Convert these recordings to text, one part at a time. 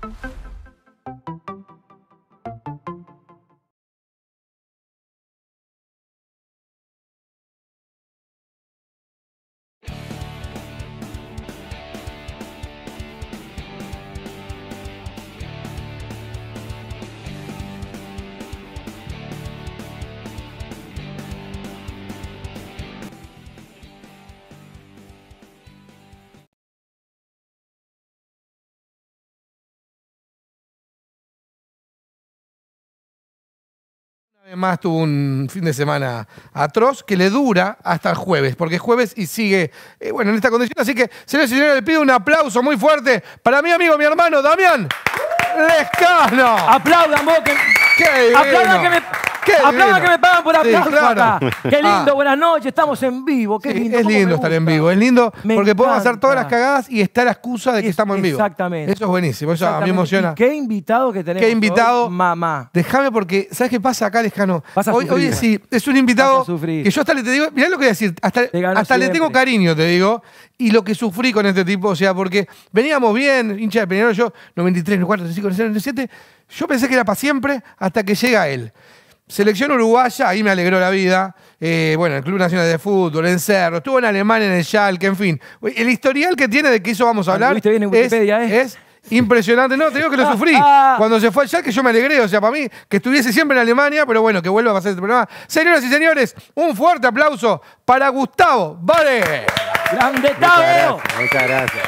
Thank you. Además tuvo un fin de semana atroz que le dura hasta el jueves, porque es jueves y sigue, eh, bueno, en esta condición. Así que, señores y señores, le pido un aplauso muy fuerte para mi amigo, mi hermano, Damián Lescano. Aplaudan Aplaudan que me... Aplausos que me pagan por aplauso Qué lindo, ah. buenas noches, estamos en vivo. Qué lindo. Es lindo estar en vivo, es lindo porque podemos hacer todas las cagadas y estar a excusa de que estamos en vivo. Exactamente. Eso es buenísimo, eso a mí emociona. qué invitado que tenemos. Qué invitado. mamá. Déjame porque, ¿sabes qué pasa acá, Lejano? hoy, es, sí, es un invitado que yo hasta le digo, mirá lo que voy a decir, hasta, hasta le tengo cariño, te digo, y lo que sufrí con este tipo, o sea, porque veníamos bien, hincha de Peñarol, yo, 93, 94, 95, 97, yo pensé que era para siempre hasta que llega él. Selección uruguaya, ahí me alegró la vida. Eh, bueno, el Club Nacional de Fútbol, en Cerro, estuvo en Alemania, en el Schalke, en fin. El historial que tiene de que eso vamos a ah, hablar es, eh? es impresionante. No, te digo que lo sufrí. Ah. Cuando se fue al Schalke yo me alegré. O sea, para mí, que estuviese siempre en Alemania, pero bueno, que vuelva a pasar este programa. Señoras y señores, un fuerte aplauso para Gustavo Vale. ¡Grande Muchas gracias.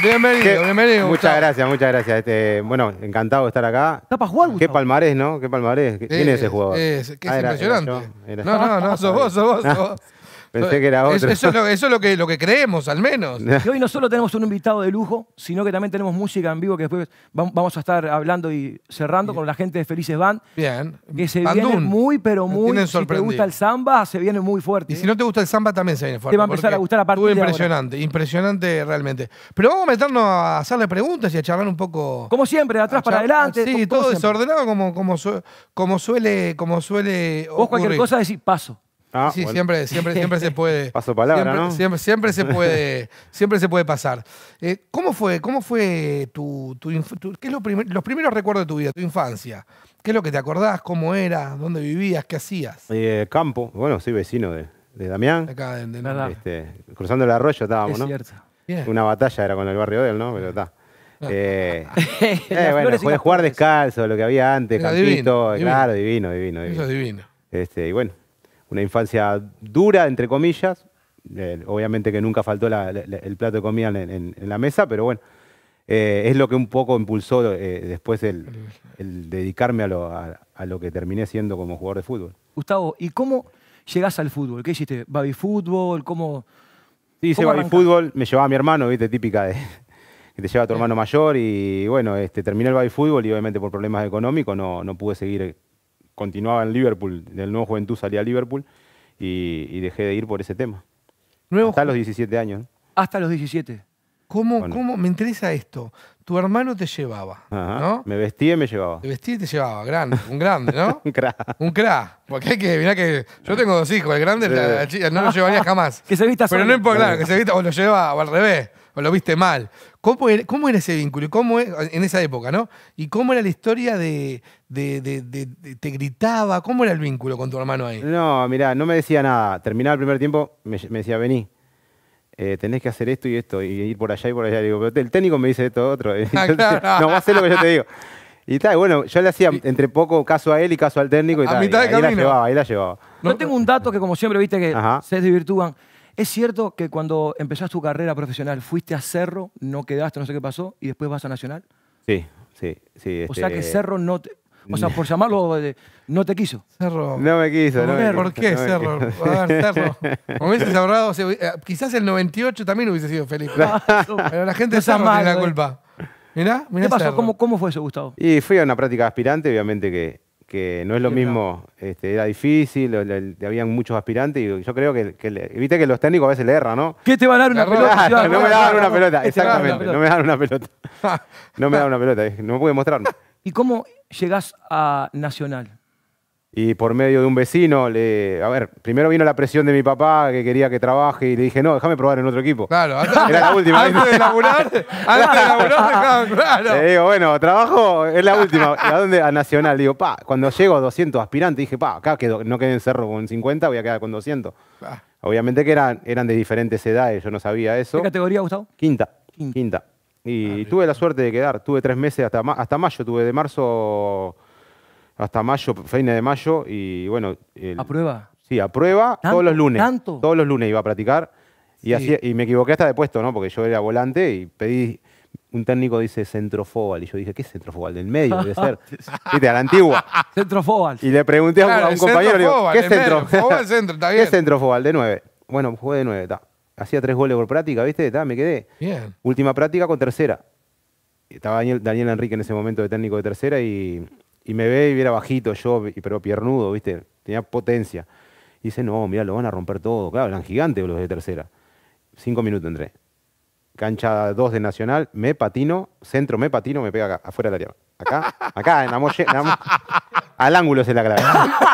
Bienvenido, bienvenido. Muchas gracias, muchas gracias. Este, bueno, encantado de estar acá. Está para jugar, Qué palmarés, ¿no? Qué palmarés. ¿Quién es, ese jugador? Es, ah, impresionante. No, no, no, sos vos, sos vos, sos vos. Pensé que era otro. Eso, es, lo, que, lo que creemos, al menos. Y hoy no solo tenemos un invitado de lujo, sino que también tenemos música en vivo que después vamos a estar hablando y cerrando con la gente de Felices Band. Bien. Que se viene muy, pero muy. Si te gusta el samba, se viene muy fuerte. Y si ¿eh? no te gusta el samba, también se viene fuerte. Te va a empezar a gustar a partir impresionante, ahora. impresionante realmente. Pero vamos a meternos a hacerle preguntas y a charlar un poco. Como siempre, de atrás para adelante. Sí, todo desordenado como, como, suele. Como suele Vos cualquier cosa decís paso. Ah, sí, siempre, siempre, siempre se puede. Paso palabra, siempre, ¿no? Siempre, se puede, siempre se puede pasar. Eh, ¿Cómo fue, cómo fue tu, qué es lo los primeros recuerdos de tu vida, tu infancia? ¿Qué es lo que te acordás? ¿Cómo era? ¿Dónde vivías? ¿Qué hacías? Eh, campo. Bueno, soy vecino de, de Damián. Acá, de, este, cruzando el arroyo estábamos, ¿no? Una batalla era con el barrio de él, ¿no? Pero está. Ah. Eh, eh, bueno, jugar descalzo, lo que había antes, claro, divino, divino, divino. Eso es divino. Este, y bueno, una infancia dura, entre comillas. Eh, obviamente que nunca faltó el plato de comida en, la mesa, pero bueno, eh, es lo que un poco impulsó eh, después el, dedicarme a lo, que terminé siendo como jugador de fútbol. Gustavo, ¿y cómo llegás al fútbol? ¿Qué hiciste? ¿Baby fútbol? ¿Cómo.? Sí, hice baby fútbol, me llevaba a mi hermano, viste, típica de que te lleva tu hermano mayor y bueno, este, terminé el baby fútbol y obviamente por problemas económicos no, no pude seguir continuaba en Liverpool, del nuevo Juventud salía a Liverpool y, dejé de ir por ese tema. Hasta los 17 años. Hasta los 17. ¿Cómo, ¿Cómo? Me interesa esto. Tu hermano te llevaba, ¿no? Me vestía y me llevaba. Te vestía y te llevaba, grande, un grande, ¿no? un cra. Un cra. Porque hay que, mirá que yo tengo dos hijos, el grande la, chica, no lo llevaría jamás. que se vista Pero no importa, que se vista o lo llevaba o al revés, o lo viste mal. ¿Cómo era, cómo era ese vínculo? ¿Cómo es en esa época, ¿no? ¿Y cómo era la historia de, de, de, de, te gritaba? ¿Cómo era el vínculo con tu hermano ahí? No, mirá, no me decía nada. Terminaba el primer tiempo, me decía, vení. Eh, tenés que hacer esto y esto, y ir por allá y por allá. digo, pero el técnico me dice esto otro. Ah, no, va a hacer lo que yo te digo. Y tal, bueno, yo le hacía entre poco caso a él y caso al técnico y ahí la llevaba, y la llevaba. No, tengo un dato que como siempre viste que se desvirtúan. ¿Es cierto que cuando empezás tu carrera profesional fuiste a Cerro, no quedaste, no sé qué pasó, y después vas a Nacional? Sí, sí, sí. O sea que este Cerro no o sea, por llamarlo, de eh, no te quiso. Cerro. No me quiso, no. ¿Por qué Cerro? A ver, Cerro. Eh, quizás el 98 también hubiese sido feliz. Pero la gente de la eh. culpa. Mira, mirá ¿Qué pasó? ¿Cómo, ¿Cómo fue eso, Gustavo? Y fui a una práctica aspirante, obviamente que, no es lo mismo, este, era difícil, habían muchos aspirantes y yo creo que, evite que los técnicos a veces le erran, ¿no? ¿Qué te van a dar una pelota? no me daban una pelota, exactamente, no me daban una pelota. No me daban una pelota, No me pude mostrarme. ¿Y cómo llegás a Nacional? Y por medio de un vecino, le, a ver, primero vino la presión de mi papá que quería que trabaje y le dije, no, déjame probar en otro equipo. Claro, Era la última. de laburar, de claro. Le digo, bueno, trabajo es la última. a dónde? A Nacional. Digo, pa, cuando llego a 200 aspirantes, dije, pa, acá no quedé en cerro con 50, voy a quedar con 200. Ah. Obviamente que eran, eran de diferentes edades, yo no sabía eso. ¿Qué categoría, Gustavo? Quinta. Quinta. Quinta. Y ah, tuve la suerte de quedar, tuve tres meses hasta, hasta mayo, tuve de marzo hasta mayo, feine de mayo, y bueno... El, ¿A prueba? Sí, a prueba todos los lunes. Todos los lunes iba a practicar, y, y me equivoqué hasta de puesto, ¿no? Porque yo era volante y pedí un técnico dice centrofobal, Y yo dije, ¿qué es centrofobal? Del medio, debe ser. Viste, a la antigua. centrofobal Y le pregunté a un, compañero, ¿qué es ¿Qué es De nueve. Bueno, jugué de nueve, está hacía tres goles por práctica, ¿viste? me quedé. Última práctica con tercera. Estaba Daniel, Enrique en ese momento de técnico de tercera y, me ve y era bajito yo, pero piernudo, ¿viste? Tenía potencia. Y dice, no, mira, lo van a romper todo. Claro, eran gigantes los de tercera. Cinco minutos entré cancha 2 de Nacional, me patino, centro, me patino, me pega acá, afuera del área. Acá, acá, en la al ángulo se la clave.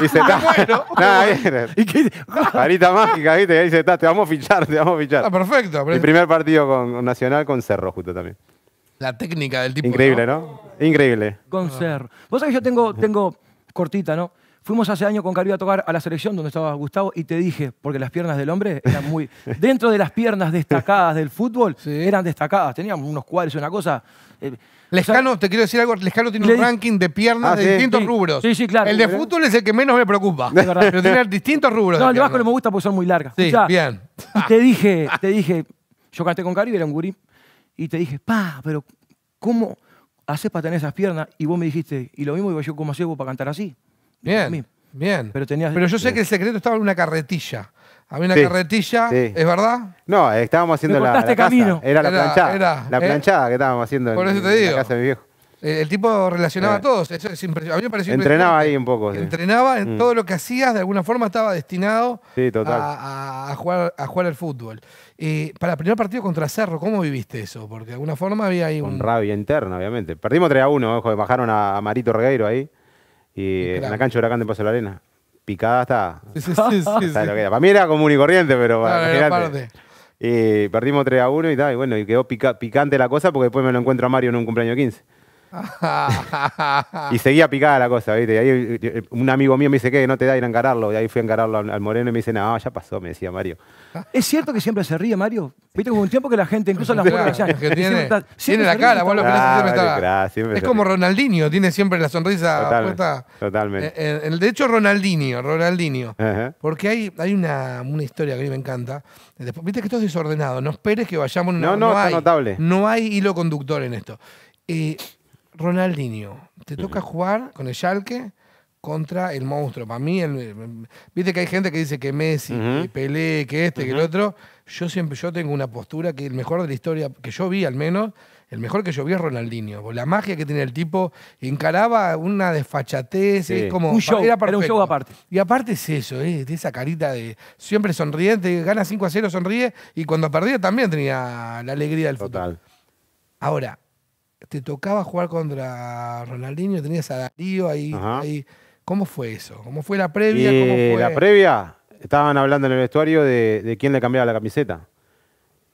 Dice, está, bueno, ¿Y Varita mágica, ¿viste? ahí dice, está, te vamos a fichar, te vamos a fichar. Ah, perfecto. Mi primer partido con, Nacional con Cerro, justo también. La técnica del tipo. Increíble, ¿no? Increíble. Con Cerro. Vos sabés que yo tengo, tengo cortita, ¿no? Fuimos hace año con Caribe a tocar a la selección donde estaba Gustavo y te dije, porque las piernas del hombre eran muy... dentro de las piernas destacadas del fútbol, eran destacadas. Teníamos unos cuadros y una cosa... Eh, Lescano, te quiero decir algo, Lescano tiene un ranking de piernas ah, de distintos rubros. Sí, sí, claro. El de fútbol es el que menos me preocupa. verdad. Pero tiene distintos rubros. No, el de Vasco no me gusta porque son muy largas. Sí, bien. Y te dije, te dije, yo canté con Caribe, era un gurí, y te dije, pa, pero ¿cómo haces para tener esas piernas? Y vos me dijiste, y lo mismo digo yo, ¿cómo hacía para cantar así? Bien, bien. Pero, yo sé que el secreto estaba en una carretilla. Había una carretilla, ¿es verdad? No, eh, estábamos haciendo la, casa. Era la planchada. la eh. planchada que estábamos haciendo por eso te digo. Eh, el tipo relacionaba a todos, A mí me pareció Entrenaba ahí un poco. Entrenaba en mm. todo lo que hacías, de alguna forma estaba destinado A, jugar, a jugar al fútbol. para el primer partido contra Cerro, ¿cómo viviste eso? Porque de alguna forma había ahí Con un... rabia interna, obviamente. Perdimos 3 a 1, bajaron a Marito Regueiro ahí. Y en la cancha de Huracán de Paso la Arena. Picada está. Para mí era común y corriente, pero. y perdimos 3 a 1 y tal. Y bueno, y quedó picante la cosa porque después me lo encuentro a Mario en un cumpleaños 15. y seguía picada la cosa, ¿viste? Eh, un amigo mío me dice que no te da ir a encararlo. Y ahí fui a encararlo al, moreno y me dice, no, ya pasó, me decía Mario. ¿Es cierto que siempre se ríe, Mario? Viste como un tiempo que la gente, incluso las mujeres tiene, la cara, Es como Ronaldinho, tiene siempre la sonrisa totalmente, Totalmente. de hecho, Ronaldinho, Ronaldinho. Porque hay, hay una, una, historia que a mí me encanta. Después, Viste que esto es desordenado, no esperes que vayamos. No, no, no, notable. No hay hilo conductor en esto. Eh, Ronaldinho, te toca jugar con el Schalke contra el monstruo. Para mí, viste que hay gente que dice que Messi, que Pelé, que este, que el otro. Yo siempre, yo tengo una postura que el mejor de la historia, que yo vi al menos, el mejor que yo vi es Ronaldinho. La magia que tiene el tipo, encaraba una desfachatez, es como, un era, un aparte. Y aparte es eso, eh, de esa carita de siempre sonriente, gana 5 a 0, sonríe, y cuando perdía también tenía la alegría del Total. Ahora, te tocaba jugar contra Ronaldinho, tenías a Darío ahí, ahí. ¿Cómo fue eso? ¿Cómo fue la previa? ¿Cómo fue? La previa, estaban hablando en el vestuario de, de quién le cambiaba la camiseta.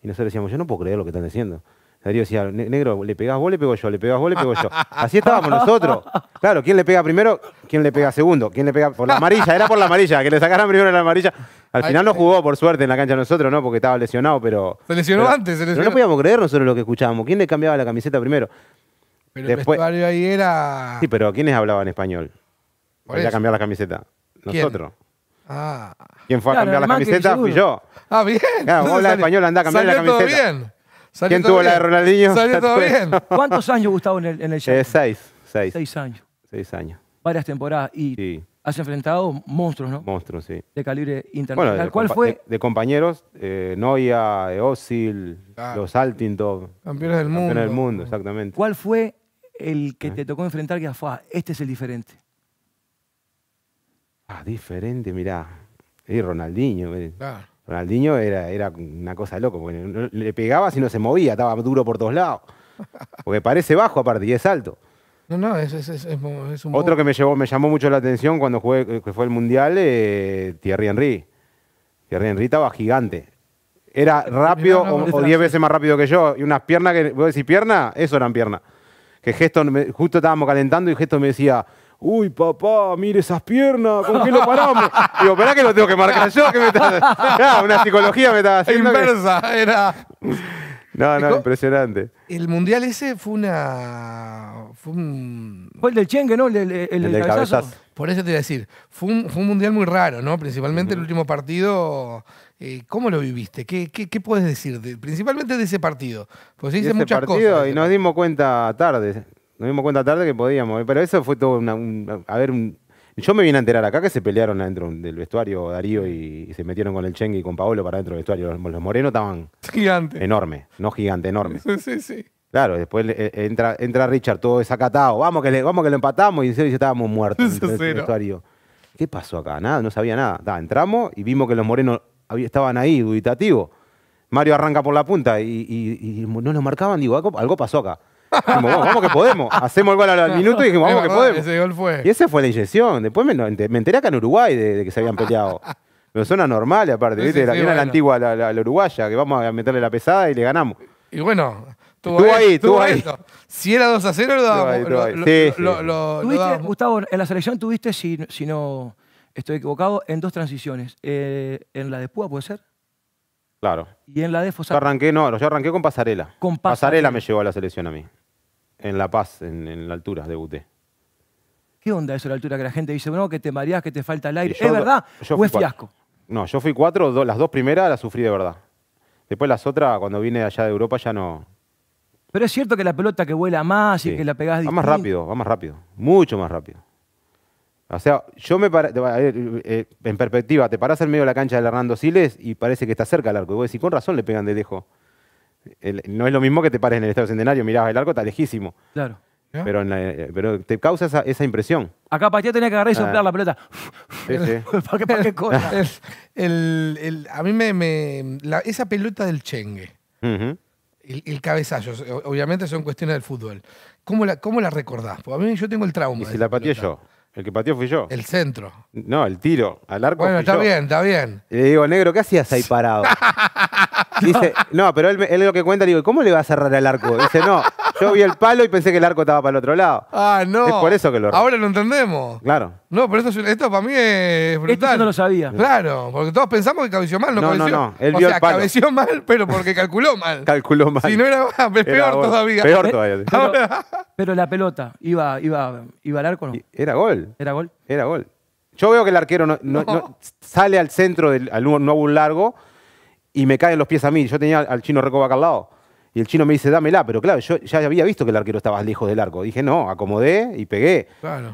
Y nosotros decíamos, yo no puedo creer lo que están diciendo. Darío decía, negro, le pegás vos, le pego yo, le pegás vos, le pego yo. Así estábamos nosotros. Claro, ¿quién le pega primero? ¿Quién le pega segundo? ¿Quién le pega por la amarilla? Era por la amarilla, que le sacaran primero la amarilla. Al final no jugó, por suerte, en la cancha nosotros, ¿no? Porque estaba lesionado, pero... Se lesionó antes, se lesionó. Pero no podíamos creer nosotros lo que escuchábamos. ¿Quién le cambiaba la camiseta primero? Pero el ahí era... Sí, pero ¿quiénes hablaban español? Podía cambiar la camiseta. Nosotros. ¿Quién? Ah. ¿Quién fue a cambiar la camiseta? Fui yo. Ah, bien. Claro, español, anda a cambiar la camiseta. Todo bien. ¿Quién tuvo la de Ronaldinho? Salió todo bien. ¿Cuántos años, Gustavo, en el, en eh, seis, seis. Seis años. Seis años. Varias temporadas. Y has enfrentado monstruos, ¿no? Monstruos, sí. De calibre internacional. ¿Cuál fue? De, compañeros, eh, Noia, Osil, los Altintop. Campeones del mundo. Campeones del mundo, exactamente. ¿Cuál fue el que ah. te tocó enfrentar que fue, ah, este es el diferente? Ah, diferente, mirá. y Ronaldinho. Eh. Ronaldinho era, era una cosa loco, porque le pegaba si no se movía, estaba duro por todos lados. Porque parece bajo aparte y es alto. No, no, es, es, Otro que me, llevó, me llamó mucho la atención cuando jugué, eh, que fue el Mundial, eh, Thierry Henry. Thierry Henry estaba gigante. Era rápido o 10 veces más rápido que yo. Y unas piernas que, vos decís pierna, eso eran piernas. Que Gesto, justo estábamos calentando y Gesto me decía, uy, papá, mire esas piernas, ¿con qué lo paramos? Digo, ¿verdad que lo tengo que marcar yo? Que me ah, una psicología me estaba haciendo. Inversa, era. No, no, impresionante. El mundial ese fue una. Fue, un... fue el del Chengue, ¿no? El, el, el, del Por eso te iba a decir. Fue un, mundial muy raro, ¿no? Principalmente el último partido. Eh, ¿Cómo lo viviste? ¿Qué, qué, qué puedes decir? principalmente de ese partido. Pues se muchas cosas. Y nos dimos cuenta tarde. Nos dimos cuenta tarde que podíamos. Pero eso fue todo una, a ver, yo me vine a enterar acá que se pelearon adentro del vestuario Darío y, se metieron con el Cheng y con Paolo para adentro del vestuario. Los, morenos estaban. Gigante. Enorme. No gigante, enorme. sí, sí. Claro, después eh, entra, entra Richard todo desacatado. Vamos que le, vamos que lo empatamos y en serio estábamos muertos. En, el vestuario. ¿Qué pasó acá? Nada, no sabía nada. entramos y vimos que los morenos estaban ahí, dubitativos. Mario arranca por la punta y, no nos marcaban. Digo, algo pasó acá como vamos, que podemos. Hacemos el gol al minuto y dijimos, vamos que podemos. Ese gol fue. Y esa fue la inyección. Después me, enteré acá en Uruguay de, que se habían peleado. Pero suena normal aparte. la, era la antigua, la, uruguaya, que vamos a meterle la pesada y le ganamos. Y bueno, estuvo, ahí, estuvo ahí. Si era 2 a 0, lo dábamos. Gustavo, en la selección tuviste, si, no estoy equivocado, en dos transiciones. Eh, en la de Púa, ¿puede ser? Claro. Y en la de Fosar. Yo arranqué, no, yo arranqué Con Pasarela. Pasarela me llevó a la selección a mí. En La Paz, en, la altura, debuté. ¿Qué onda eso de la altura? Que la gente dice, bueno que te mareas, que te falta el aire. ¿Es verdad Fue o fiasco? No, yo fui cuatro, las dos primeras las sufrí de verdad. Después las otras, cuando vine allá de Europa, ya no... Pero es cierto que la pelota que vuela más y que la pegás... Va más rápido, va más rápido. Mucho más rápido. O sea, yo me paré, eh, eh, en perspectiva, te parás en medio de la cancha del Hernando Siles y parece que está cerca el arco. Y vos decís, con razón le pegan de lejos no es lo mismo que te pares en el Estadio Centenario, mirás el arco, está lejísimo. Claro. Pero, eh, pero te causa esa, impresión. Acá Pachía tenía que agarrar y ah. soplar la pelota. ¿Para qué, para qué cosa? a mí me... esa pelota del chengue, el, cabezazo, obviamente son cuestiones del fútbol. ¿Cómo la, cómo la recordás? Porque a mí yo tengo el trauma. Y si la pateé yo. El que pateó fui yo. El centro. No, el tiro al arco. Bueno, está bien, está bien. Y le digo, negro, ¿qué hacías ahí parado? Dice, no, pero él, él, lo que cuenta, digo, ¿cómo le va a cerrar el arco? Dice, no, yo vi el palo y pensé que el arco estaba para el otro lado. Ah, no. Es por eso que lo Ahora lo entendemos. Claro. No, pero esto, esto para mí es brutal. Esto yo no lo sabía. Claro, porque todos pensamos que cabeció mal, no, no No, no, él o sea, cabeció mal, pero porque calculó mal. calculó mal. Si no era, peor todavía. Peor todavía. Pero, la pelota, ¿iba, iba, iba al arco no? Era gol. Era gol. Era gol. Yo veo que el arquero no, sale al centro, del, no hubo un largo, y me caen los pies a mí. Yo tenía al chino Recoba acá al lado. Y el chino me dice, dámela. Pero claro, yo ya había visto que el arquero estaba lejos del arco. Dije, no, acomodé y pegué.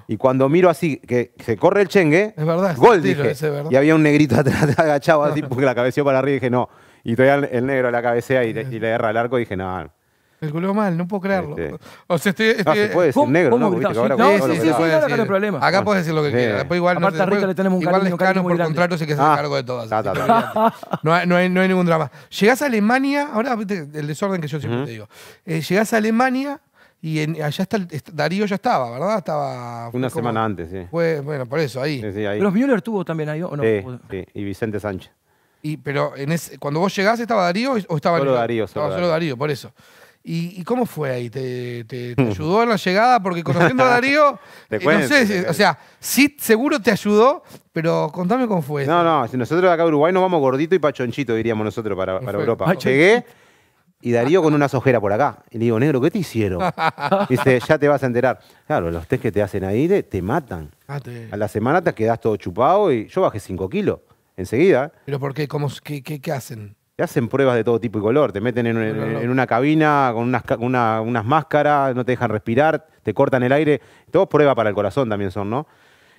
Y cuando miro así, que se corre el chengue, gol, dije. Y había un negrito atrás agachado así, porque la cabeceó para arriba. dije, no. Y todavía el negro la cabecea y, le agarra el arco. Y dije, no, el culo mal, no puedo creerlo. O sea, estoy. se puede decir negro, ¿no? sí, sí, sí, problema. Acá puedes decir lo que quieras. Después igual, a Marta Rica le tenemos un Igual cariño, por contratos y que se hace cargo de todo. Ah, no, hay, ningún drama. Llegás a Alemania, ahora el desorden que yo siempre te digo. Eh, llegás a Alemania y allá está, Darío ya estaba, ¿verdad? Estaba una semana antes, sí. bueno, por eso ahí. Sí, Los Müller tuvo también ahí, ¿o no? Sí, y Vicente Sánchez. Y, pero cuando vos llegás, ¿estaba Darío o estaba Solo Darío, solo, Darío. solo Darío, por eso. ¿Y, cómo fue ahí? ¿Te, hmm. ayudó en la llegada? Porque conociendo a Darío, eh, no sé, o sea, sí, seguro te ayudó, pero contame cómo fue. No, no, si nosotros acá en Uruguay nos vamos gordito y pachonchito, diríamos nosotros, para, Europa. Llegué y Darío con unas ojeras por acá. Y le digo, negro, ¿qué te hicieron? Dice, ya te vas a enterar. Claro, los test que te hacen ahí te, matan. Ah, a la semana te quedas todo chupado y yo bajé 5 kilos enseguida. ¿Pero por qué? ¿Cómo, qué, qué hacen? hacen pruebas de todo tipo y color, te meten en, una cabina con unas, máscaras, no te dejan respirar, te cortan el aire, todo prueba para el corazón también son, ¿no?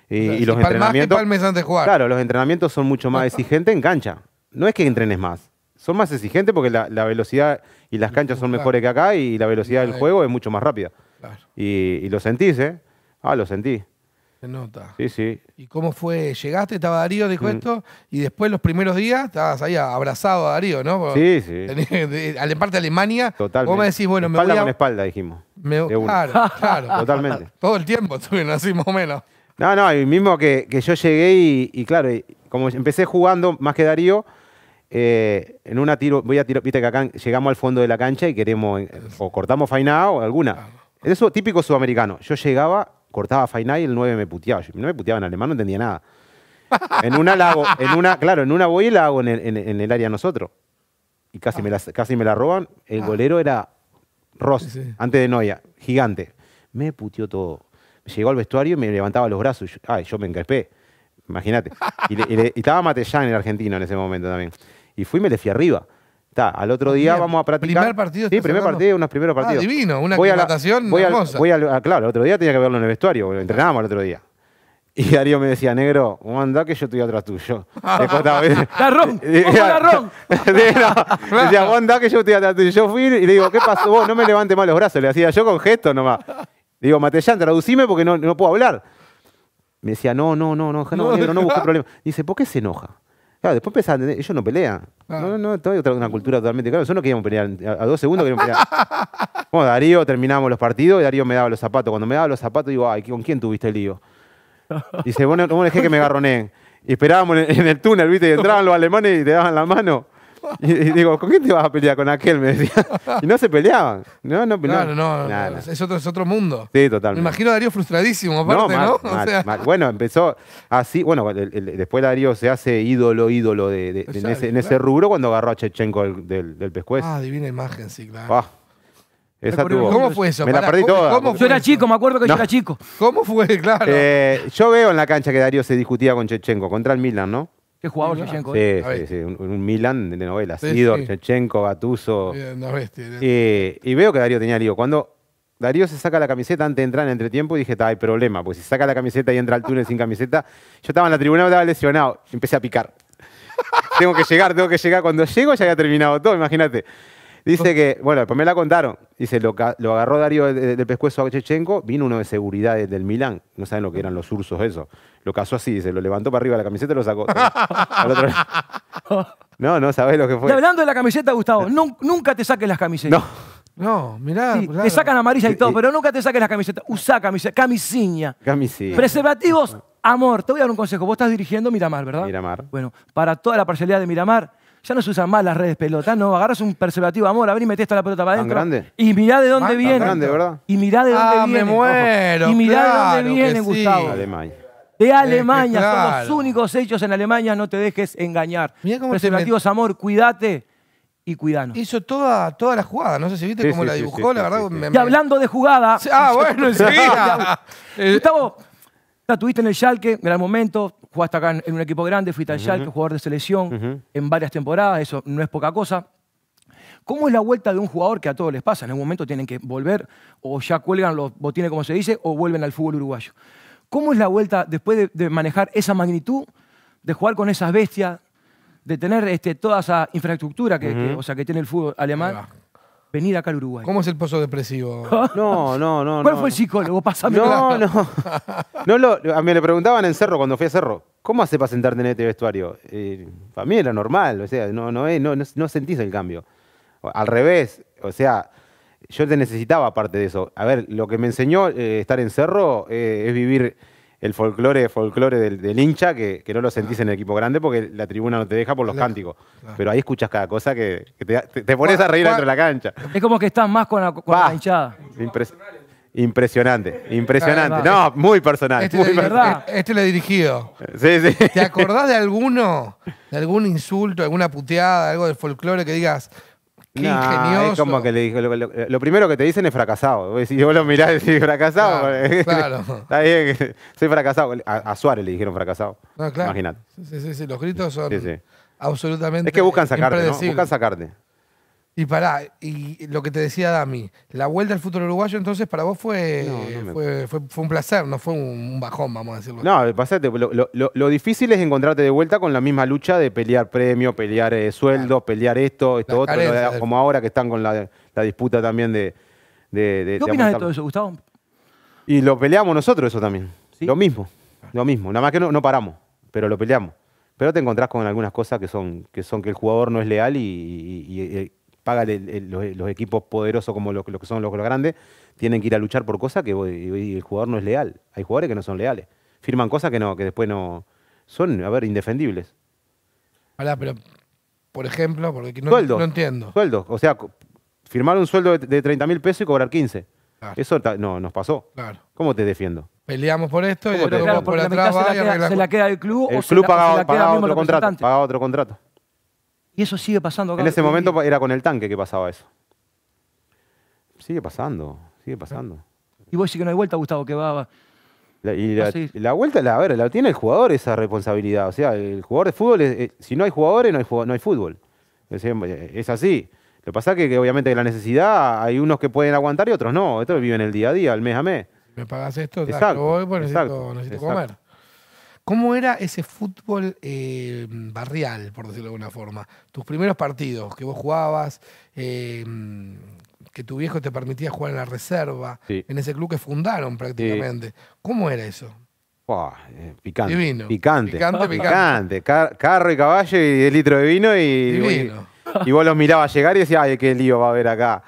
Y, los entrenamientos... antes de jugar. Claro, los entrenamientos son mucho más exigentes en cancha. No es que entrenes más, son más exigentes porque la, velocidad y las canchas son mejores que acá y la velocidad del juego es mucho más rápida. Y, y lo sentís, ¿eh? Ah, lo sentís. Se nota. Sí, sí. ¿Y cómo fue? Llegaste, estaba Darío, dijo mm. esto, y después los primeros días estabas ahí abrazado a Darío, ¿no? sí, sí. En parte de Alemania. Totalmente. Vos me decís, bueno, me voy a... con espalda, dijimos. Claro, claro. Totalmente. Todo el tiempo estuvimos así, más o menos. No, no, el mismo que, yo llegué y, claro, como empecé jugando más que Darío, eh, en una tiro, voy a tirar, viste que acá llegamos al fondo de la cancha y queremos, eh, o cortamos fainado, o alguna. Eso típico sudamericano. Yo llegaba cortaba final y el 9 me puteaba. Yo, no me puteaba en alemán, no entendía nada. En una lago en una, claro, en una voy y la hago en el, en, área nosotros. Y casi, me ah. la, casi me la roban. El bolero ah. era Ross, antes de Noia, gigante. Me puteó todo. Llegó al vestuario y me levantaba los brazos. ay, yo me encrespé. Imagínate. Y, estaba Matellán, el argentino, en ese momento también. Y fui y me le fui arriba. Está, al otro día vamos a practicar. ¿Primer partido? Sí, primer partido, unos primeros ah, partidos. divino, una voy aclimatación voy hermosa. voy al, ah, claro, el otro día tenía que verlo en el vestuario, entrenábamos el otro día. Y Darío me decía, negro, anda que yo estoy atrás tuyo. la ron! Decía, vos andá que yo estoy atrás tuyo. Yo fui y le digo, ¿qué pasó? Vos no me levantes mal los brazos. Le decía, yo con gesto nomás. Le digo, Matellán, traducime porque no, no puedo hablar. Me decía, no, no, no, no, no, negro, no problema. Dice, ¿por qué se enoja? Claro, después pensaban, ellos no pelean. No, no, no, es otra, una cultura totalmente Claro, Nosotros no queríamos pelear, a, dos segundos queríamos pelear. bueno, Darío, terminamos los partidos y Darío me daba los zapatos. Cuando me daba los zapatos, digo, ay, ¿con quién tuviste el lío? Dice, bueno, no dejé que me garroneen. Y esperábamos en el túnel, ¿viste? Y entraban los alemanes y te daban la mano. Y, digo, ¿con quién te vas a pelear? Con aquel, Y no se peleaban. No, no, no, no, Es, otro, es otro mundo. Sí, totalmente. Me imagino a Darío frustradísimo, aparte, ¿no? Bueno, empezó así. Bueno, después Darío se hace ídolo, ídolo de, en, ese, rubro cuando agarró a Chechenko del, del, Ah, divina imagen, sí, claro. Ah, ¿Cómo fue eso? Me la perdí toda. yo era chico, me acuerdo que yo era chico. ¿Cómo fue? Claro. Eh, yo veo en la cancha que Darío se discutía con Chechenko, contra el Milan, ¿no? ¿Qué jugador Sí, sí, sí, un, Milan de novelas. Sí, Sidor, sí. Gatuso. y veo que Darío tenía lío. Cuando Darío se saca la camiseta antes de entrar en entretiempo, dije, hay problema, pues si saca la camiseta y entra al túnel sin camiseta, yo estaba en la tribuna, estaba lesionado, empecé a picar. tengo que llegar, tengo que llegar. Cuando llego ya había terminado todo, imagínate. Dice que, bueno, pues me la contaron. Dice, lo, agarró Darío del, pescuezo a Chechenko, vino uno de seguridad del, Milán. No saben lo que eran los ursos eso. Lo casó así, se lo levantó para arriba la camiseta y lo sacó. no, no sabés lo que fue. Y hablando de la camiseta, Gustavo, nunca te saques las camisetas. No. No, mirá. Te sacan amarilla y todo, pero nunca te saques las camisetas. Usá camiseta, camisinha. Camisinha. Preservativos, amor. Te voy a dar un consejo. Vos estás dirigiendo Miramar, ¿verdad? Miramar. Bueno, para toda la parcialidad de Miramar, ya no se usan más las redes pelotas, no. Agarras un preservativo amor, abrí y metés toda la pelota para adentro. grande? Y mirá de dónde viene. grande, ¿verdad? Y mirá de dónde ah, viene. me muero. Y mirá de dónde viene, Gustavo. Alemania. De Alemania. Son los únicos hechos en Alemania, no te dejes engañar. Mirá cómo Preservativos amor, cuídate y cuidanos. Hizo toda, toda la jugada, no sé si viste cómo la dibujó, la verdad. y hablando de jugada. Ah, bueno, enseguida. Gustavo, tuviste en el Schalke, el momento, jugaste acá en, un equipo grande, fui tal uh jugador de selección en varias temporadas, eso no es poca cosa. ¿Cómo es la vuelta de un jugador que a todos les pasa? En algún momento tienen que volver o ya cuelgan los botines, como se dice, o vuelven al fútbol uruguayo. ¿Cómo es la vuelta después de, manejar esa magnitud, de jugar con esas bestias, de tener este, toda esa infraestructura que, o sea, que tiene el fútbol alemán? venir acá al Uruguay. ¿Cómo es el pozo depresivo? No, no, no. ¿Cuál fue el psicólogo? Pásame. No, no. no lo, a mí le preguntaban en Cerro cuando fui a Cerro. ¿Cómo hace para sentarte en este vestuario? para eh, mí era normal, o sea, no, no, no, no sentís el cambio. Al revés, o sea, yo te necesitaba aparte de eso. A ver, lo que me enseñó eh, estar en Cerro eh, es vivir el folclore, del, hincha que, no lo sentís en el equipo grande porque la tribuna no te deja por los cánticos. Pero ahí escuchas cada cosa que, te, pones a reír dentro de la cancha. Es como que estás más con la, con la hinchada. impresionante, impresionante. No, muy personal. Este, muy e-, este le he dirigido. ¿Te acordás de alguno, de algún insulto, alguna puteada, algo del folclore que digas, ingenioso. como que le dijo, lo, primero que te dicen es fracasado. Si vos lo mirás y decís fracasado, claro. está bien, soy fracasado. A, Suárez le dijeron fracasado. Imagínate. Sí, sí, sí, los gritos son sí, sí. absolutamente. Es que buscan sacarte, ¿no? Buscan sacarte. Y pará, y lo que te decía Dami, la vuelta al fútbol uruguayo entonces para vos fue, un placer, no fue un bajón, vamos a decirlo. No, pasate, lo, difícil es encontrarte de vuelta con la misma lucha de pelear premio, pelear eh, sueldo, pelear esto, esto, otro, como ahora que están con la, disputa también de... de, de ¿Qué opinas de todo eso, Gustavo? Y lo peleamos nosotros eso también, lo mismo, lo mismo, nada más que no, paramos, pero lo peleamos. Pero te encontrás con algunas cosas que son que, son que el jugador no es leal y paga los, equipos poderosos como los, que son los, grandes, tienen que ir a luchar por cosas que el jugador no es leal. Hay jugadores que no son leales. Firman cosas que no, que después no. Son, a ver, indefendibles. Hola, pero, por ejemplo, porque no, no entiendo. Sueldo. O sea, firmar un sueldo de, de 30 mil pesos y cobrar 15. Eso no, nos pasó. Claro. ¿Cómo te defiendo? Peleamos por esto y por, atrás se se la, queda, el club o contrato, pagaba otro contrato. Y eso sigue pasando acá. En ese momento era con el tanque que pasaba eso. Sigue pasando, sigue pasando. Y vos decís que no hay vuelta, Gustavo, que va... La, la, vuelta, la, la tiene el jugador esa responsabilidad. O sea, el jugador de fútbol, eh, si no hay jugadores, no hay, no hay fútbol. Eh, es, así. Lo que pasa es que, que, obviamente la necesidad, hay unos que pueden aguantar y otros no. Estos viven el día a día, el mes a mes. Me pagas esto, exacto, voy, pues necesito, necesito comer. ¿Cómo era ese fútbol eh, barrial, por decirlo de alguna forma? Tus primeros partidos que vos jugabas, eh, que tu viejo te permitía jugar en la reserva, en ese club que fundaron prácticamente. ¿Cómo era eso? Eh, picante, picante. Picante. carro y caballo y litro litro de vino y. Divino. Y, y vos los mirabas llegar y decías, ay, qué lío va a haber acá.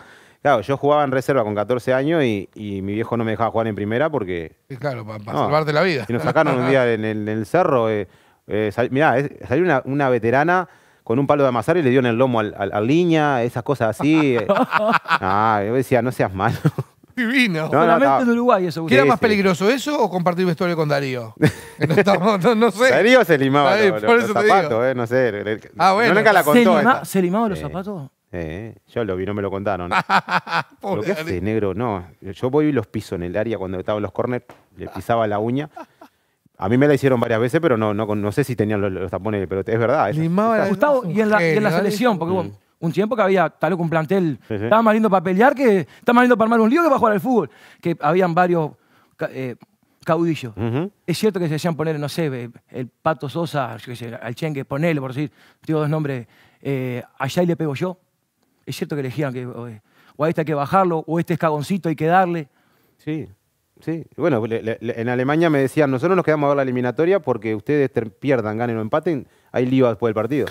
Claro, yo jugaba en reserva con 14 años y, mi viejo no me dejaba jugar en primera porque. claro, para salvarte la vida. Y nos sacaron un día en el, cerro. Eh, eh, mirá, salió una, veterana con un palo de amasar y le dio en el lomo al, al, esas cosas así. ah, yo decía, no seas malo. Divino. No, no, en Uruguay eso. ¿Qué era más peligroso eso o compartir vestuario con Darío? No, sé. Darío se limaba los, zapatos, Eh, no sé. Ah, bueno. nunca la contó. ¿se limaba los zapatos? yo lo vi, no me lo contaron. ¿Lo que negro? No, yo voy y los piso en el área cuando estaban los corners, le pisaba la uña. A mí me la hicieron varias veces, pero no, no, sé si tenían los, tapones, pero es verdad. y en, la, selección, porque mm. un tiempo que había tal vez un plantel, estaba más para pelear que estaba más para armar un lío que para jugar al fútbol, que habían varios eh, caudillos. Es cierto que se decían poner, no sé, el Pato Sosa, yo qué sé, al Chenque ponele, por decir, digo dos nombres, eh, allá y le pego yo, es cierto que elegían que eh, o a este hay que bajarlo, o este escagoncito hay que darle. Sí, sí. Bueno, en Alemania me decían, nosotros nos quedamos a ver la eliminatoria porque ustedes pierdan, ganen o empaten, hay lío después del partido.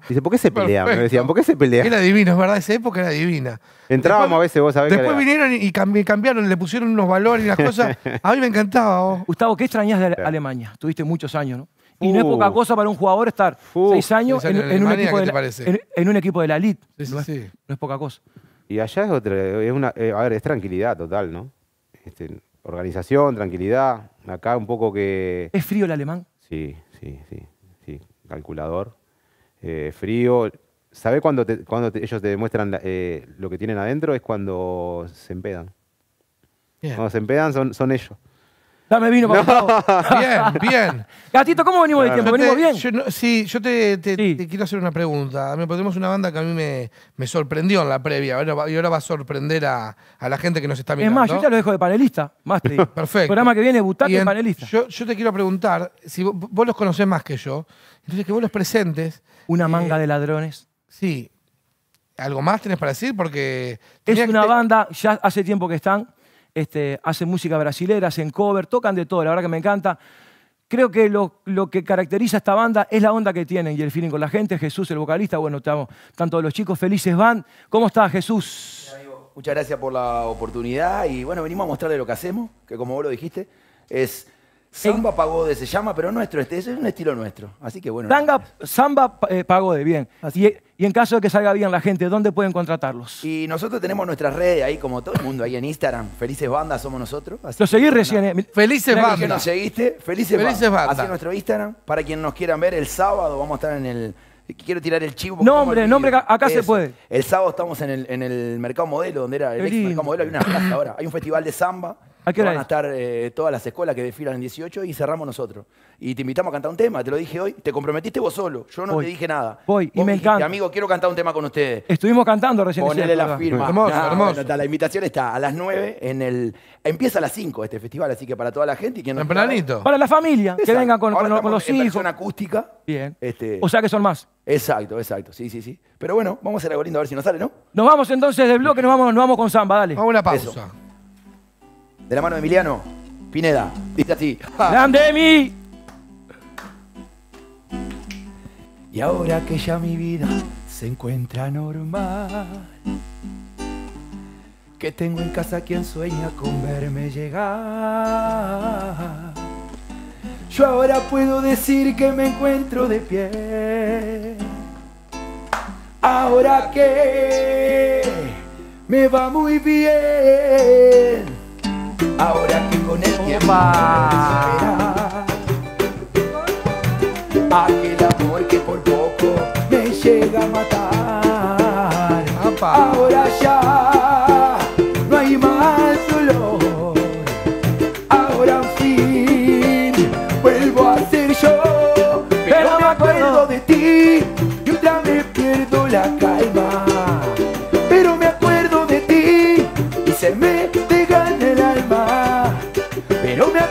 Dice, ¿por qué se pelean? Me decían, ¿por qué se pelean? Era divino, es verdad, esa época era divina. Entrábamos a veces, vos sabés. Después vinieron y cambiaron, le pusieron unos valores y las cosas. a mí me encantaba. Vos. Gustavo, ¿qué extrañas de Alemania? Tuviste muchos años, ¿no? Y no es poca uh. cosa para un jugador estar uh. seis años, en, un equipo de la, en, elite. no, es, poca cosa. Y allá es otra, es una, eh, ver, es tranquilidad total, ¿no? Este, organización, tranquilidad. Acá un poco que. ¿Es frío el alemán? Sí, sí, sí. Calculador. Eh, frío. ¿Sabe cuando, cuando ellos te demuestran eh, lo que tienen adentro? Es cuando se empedan. Cuando se empedan son ellos. Dame vino, para Bien, bien. Gatito, ¿cómo venimos de tiempo? ¿Venimos bien? sí, yo te, quiero hacer una pregunta. Me ponemos una banda que a mí me, sorprendió en la previa. y ahora va a sorprender a, la gente que nos está mirando. Es más, yo ya lo dejo de panelista. Perfecto. El Programa que viene, Y panelista. Yo, te quiero preguntar, si vos, los conocés más que yo, entonces que vos los presentes. Una eh, manga de ladrones. Sí. ¿Algo más tenés para decir? Porque. Es una banda, ya hace tiempo que están. Este, hacen música brasilera, hacen cover, tocan de todo, la verdad que me encanta. Creo que lo, que caracteriza a esta banda es la onda que tienen y el feeling con la gente. Jesús, el vocalista, bueno, estamos, tanto los chicos felices van. ¿Cómo está Jesús? Muchas gracias por la oportunidad y bueno, venimos a mostrarle lo que hacemos, que como vos lo dijiste, es Samba Pagode se llama, pero nuestro, este, es un estilo nuestro. Así que bueno. Samba, samba eh, Pagode, bien. y, en caso de que salga bien la gente, ¿dónde pueden contratarlos? Y nosotros tenemos nuestras redes ahí, como todo el mundo, ahí en Instagram. Felices Bandas somos nosotros. Lo seguí recién. Felices Bandas. Felices, Bandas. Así nuestro Instagram. Para quien nos quieran ver, el sábado vamos a estar en el... Quiero tirar el chivo. Nombre, nombre, acá se puede. El sábado estamos en el, Mercado Modelo, donde era el, ex Mercado Modelo. Hay una plaza ahora. Hay un festival de samba van a estar eh, todas las escuelas que desfilan en 18 y cerramos nosotros. Y te invitamos a cantar un tema, te lo dije hoy. Te comprometiste vos solo, yo no te dije nada. Voy, y me encanta. Amigo, quiero cantar un tema con ustedes. Estuvimos cantando recién. Ponele la firma. Hermoso, hermoso. la invitación está a las 9 en el... Empieza a las 5 este festival, así que para toda la gente y quien no Tempranito. Para la familia, que vengan con, con, los en hijos. acústica. Bien. Este... O sea que son más. Exacto, exacto. Sí, sí, sí. Pero bueno, vamos a hacer algo lindo a ver si nos sale, ¿no? Nos vamos entonces del bloque, nos vamos, nos vamos con samba, dale. Vamos a una pausa. De la mano de Emiliano Pineda. Dice así. de mí! Y ahora que ya mi vida se encuentra normal, que tengo en casa quien sueña con verme llegar, yo ahora puedo decir que me encuentro de pie. Ahora que me va muy bien ahora que con el tiempo va aquel amor que por poco me llega a matar. Ah,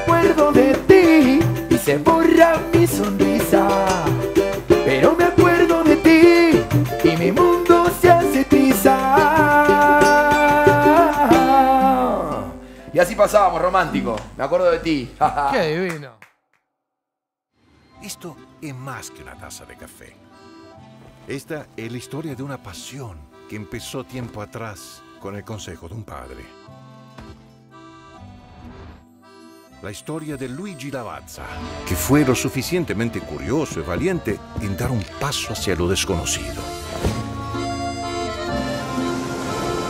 acuerdo de ti y se borra mi sonrisa. Pero me acuerdo de ti y mi mundo se hace Y así pasábamos, romántico. Me acuerdo de ti. Qué divino. Esto es más que una taza de café. Esta es la historia de una pasión que empezó tiempo atrás con el consejo de un padre la historia de Luigi Lavazza, que fue lo suficientemente curioso y valiente en dar un paso hacia lo desconocido.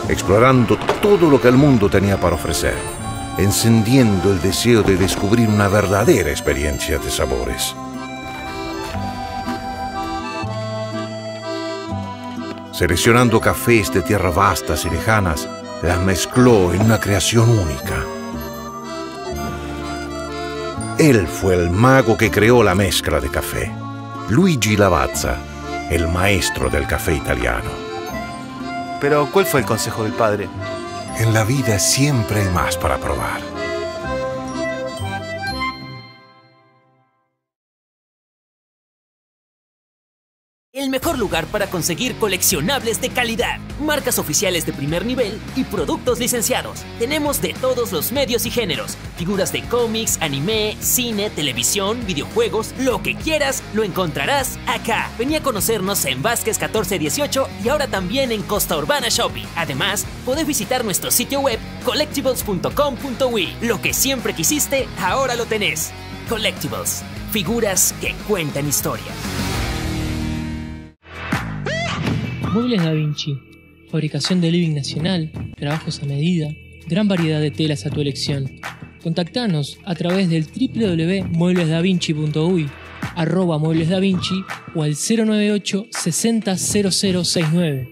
Explorando todo lo que el mundo tenía para ofrecer, encendiendo el deseo de descubrir una verdadera experiencia de sabores. Seleccionando cafés de tierras vastas y lejanas, las mezcló en una creación única. Él fue el mago que creó la mezcla de café. Luigi Lavazza, el maestro del café italiano. Pero, ¿cuál fue el consejo del padre? En la vida siempre hay más para probar. mejor lugar para conseguir coleccionables de calidad, marcas oficiales de primer nivel y productos licenciados. Tenemos de todos los medios y géneros, figuras de cómics, anime, cine, televisión, videojuegos, lo que quieras, lo encontrarás acá. Vení a conocernos en Vázquez 1418 y ahora también en Costa Urbana Shopping. Además, podés visitar nuestro sitio web collectibles.com.ui. Lo que siempre quisiste, ahora lo tenés. Collectibles, figuras que cuentan historias. Muebles Da Vinci, fabricación de living nacional, trabajos a medida, gran variedad de telas a tu elección. Contactanos a través del www.mueblesdavinci.uy, arroba Muebles Da Vinci o al 098 600069.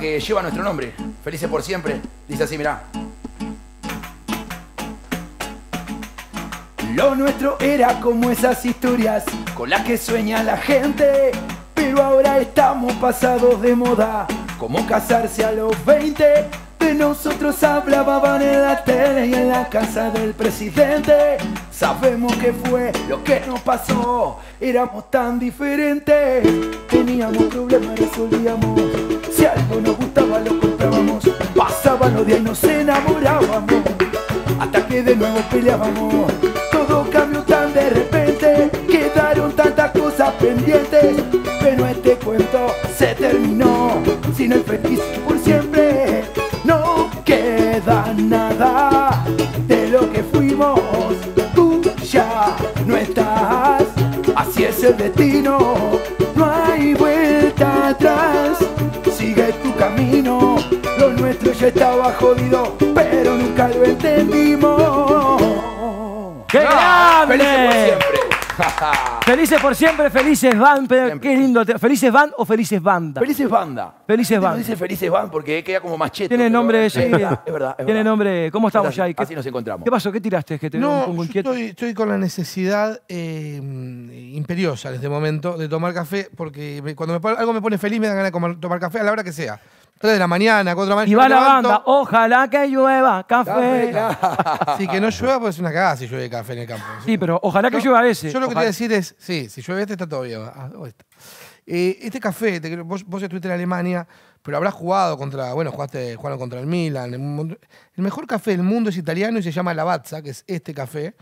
que lleva nuestro nombre, Felices por siempre, dice así, mirá. Lo nuestro era como esas historias con las que sueña la gente, pero ahora estamos pasados de moda, como casarse a los 20. De nosotros hablaban en la tele y en la casa del presidente. Sabemos que fue lo que nos pasó, éramos tan diferentes, teníamos problemas, resolvíamos si algo nos gustaba lo comprábamos, pasaban los días y nos enamorábamos, hasta que de nuevo peleábamos. Todo cambió tan de repente, quedaron tantas cosas pendientes, pero este cuento se terminó, no es feliz por siempre. No queda nada de lo que fuimos, tú ya no estás, así es el ti estaba jodido, pero nunca lo entendimos. ¡Qué grande! Felices por siempre. felices por siempre, felices van, qué lindo. ¿Felices van o felices banda? Felices banda. Felices van este dice felices van porque queda como machete. Tiene nombre, Es Tiene nombre. ¿Cómo estamos ya? Así nos encontramos. ¿Qué pasó? ¿Qué tiraste? Que estoy, con la necesidad eh, imperiosa en este momento de tomar café porque cuando algo me pone feliz me dan ganas de tomar café a la hora que sea. 3 de la mañana, 4 de la mañana. Y va la banda, ojalá que llueva café. Sí, que no llueva, pues es una cagada si llueve café en el campo. Sí, pero ojalá que llueva ese. Yo lo que te voy a decir es, sí, si llueve este está todo bien. Ah, eh, este. café, vos, estuviste en Alemania, pero habrás jugado contra, bueno, jugaste, jugaron contra el Milan. El mejor café del mundo es italiano y se llama Lavazza, que es este café.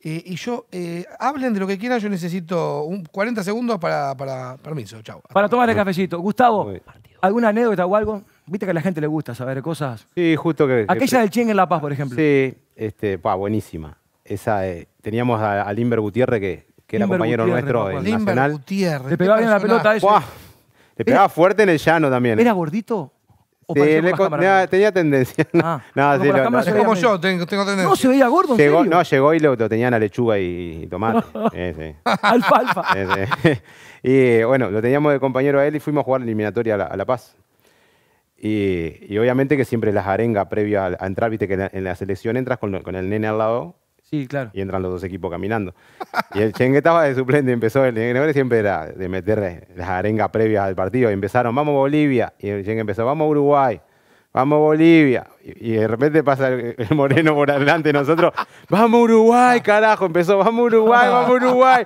Eh, y yo, eh, hablen de lo que quieran, yo necesito 40 segundos para, permiso, Chao. Para tomar el cafecito. Gustavo, ¿Alguna anécdota o algo? Viste que a la gente le gusta saber cosas. Sí, justo que. Aquella del Ching en La Paz, por ejemplo. Sí, este, pa, buenísima. Esa, eh, teníamos a, Limber Gutiérrez, que, que era compañero nuestro Limber Gutiérrez. Le pegaba bien la pelota a eso. Le pegaba fuerte en el llano también. ¿Era gordito? tenía, tendencia. Ah, no, como yo, tengo, tendencia. No, se veía gordo. Llegó, serio? No, llegó y lo, tenían a lechuga y, tomate. alfa Alfalfa. y bueno, lo teníamos de compañero a él y fuimos a jugar la eliminatoria a la, Paz. Y, obviamente que siempre las arengas previo a, entrar, viste que en la, selección entras con, el nene al lado claro. Y entran los dos equipos caminando. y el Chengue estaba de suplente, empezó el siempre era de meter eh, las arengas previas al partido. Y empezaron, vamos Bolivia. Y el Chengue empezó, vamos Uruguay. Vamos Bolivia. Y, de repente pasa el, moreno por adelante nosotros. Vamos Uruguay, carajo. Empezó, vamos Uruguay, vamos Uruguay.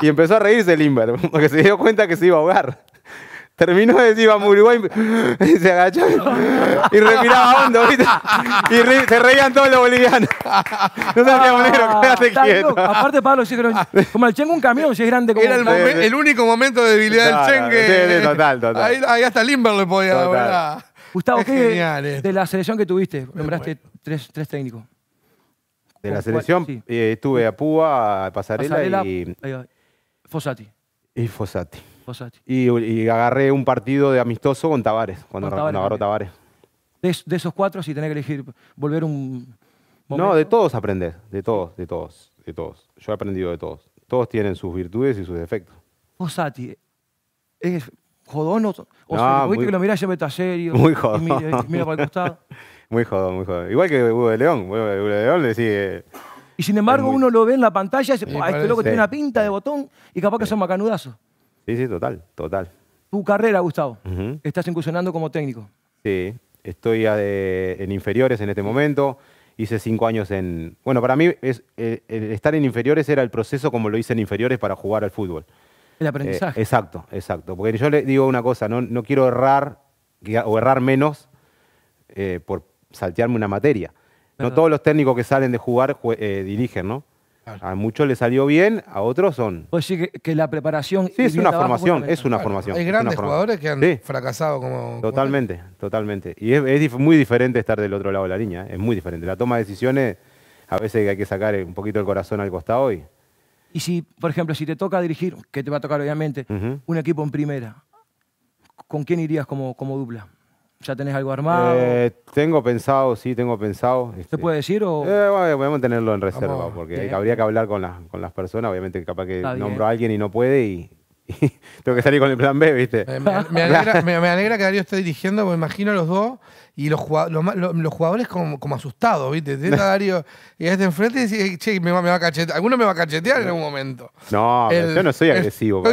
Y empezó a reírse el Inver. porque se dio cuenta que se iba a ahogar. Terminó de decir, vamos Uruguay, y se agachó y respiraba hondo, ¿viste? Y se reían todos los bolivianos. No sabíamos, negro, ah, quédate quieto. Aparte, Pablo, sí, como el Chengue un camión, si es grande como... Era el, el único momento de debilidad del Chengue. total, total. Ahí, hasta Limber le podía, Gustavo, ¿qué de, la selección que tuviste? Nombraste tres, tres técnicos. De la selección eh, estuve a Púa, a Pasarela, Pasarela y... Fosati. Y Fosati. Y, agarré un partido de amistoso con Tavares, cuando, agarró Tavares. De, esos cuatro, si tenés que elegir, volver un... Momento. No, de todos aprender, de todos, de todos, de todos. Yo he aprendido de todos. Todos tienen sus virtudes y sus defectos. Posati, ¿es jodón o, o que lo mirás ya me serio? Muy jodón. Y mira, mira, para el costado. muy jodón, muy jodón. Igual que Hugo de León. Hugo de León le sigue... Y sin embargo, uno lo ve en la pantalla y dice, este loco tiene una pinta de botón y capaz que son macanudazos. Sí, sí, total, total. Tu carrera, Gustavo, estás incursionando como técnico. Sí, estoy eh, en inferiores en este momento. Hice cinco años en... Bueno, para mí eh, estar en inferiores era el proceso como lo hice en inferiores para jugar al fútbol. El aprendizaje. Eh, exacto, exacto. Porque yo le digo una cosa, no, no quiero errar o errar menos por saltearme una materia. No todos los técnicos que salen de jugar dirigen, ¿no? A muchos les salió bien, a otros son. Pues sí, que, la preparación. Sí, es una formación, es una formación. Hay grandes jugadores que han fracasado como. Totalmente, totalmente. Y es, muy diferente estar del otro lado de la línea, es muy diferente. La toma de decisiones, a veces hay que sacar un poquito el corazón al costado y. Y si, por ejemplo, si te toca dirigir, que te va a tocar obviamente, un equipo en primera, ¿con quién irías como, como dupla? ¿Ya tenés algo armado? Eh, tengo pensado, sí, tengo pensado. ¿Usted puede decir o...? Eh, podemos tenerlo en reserva, porque habría que hablar con, con las personas. Obviamente, capaz que nombro a alguien y no puede y, tengo que salir con el plan B, ¿viste? Me, alegra, que Darío esté dirigiendo, me imagino los dos y los, los, los jugadores como, como asustados, ¿viste? de y desde este enfrente y eh, che, me va, me va a cachetear. Alguno me va a cachetear en algún momento. No, yo no soy agresivo, no,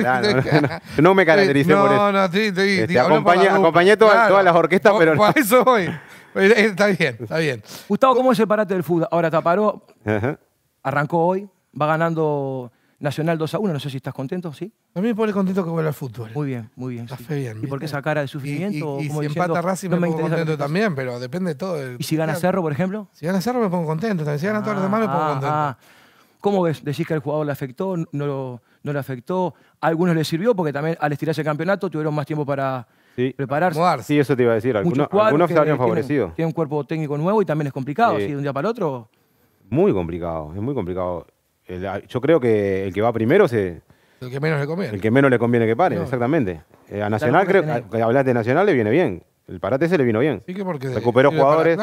no, me eh, caractericé por eso. No, este, no, sí, sí, acompañé, todas las orquestas, pero Por eso voy. Eh, está bien, está bien. Gustavo, ¿cómo es el parate del fútbol? Ahora Taparó arrancó hoy, va ganando Nacional 2 a 1, no sé si estás contento, ¿sí? A mí me pone contento que vuelva al fútbol. Muy bien, muy bien. bien. ¿Y por qué esa cara de sufrimiento? Y, si empata Racing me, pongo contento también, pero depende de todo. ¿Y si gana Cerro, por ejemplo? Si gana Cerro me pongo contento, si gana todos los demás me pongo ah, contento. Ah, ah. ¿Cómo ves? ¿Decís que al jugador le afectó? ¿No, no le afectó? ¿A algunos le sirvió? Porque también al estirarse el campeonato tuvieron más tiempo para prepararse. Sí, eso te iba a decir. Algunos, algunos se favorecidos. Tiene un cuerpo técnico nuevo y también es complicado, sí. De un día para el otro. Muy complicado, es muy complicado. Ah, yo creo que el que va primero se. El que menos le conviene. El que menos le conviene que pare, exactamente. Eh, a Nacional, creo que de Nacional, le viene bien. El parate ese le vino bien. Recuperó jugadores.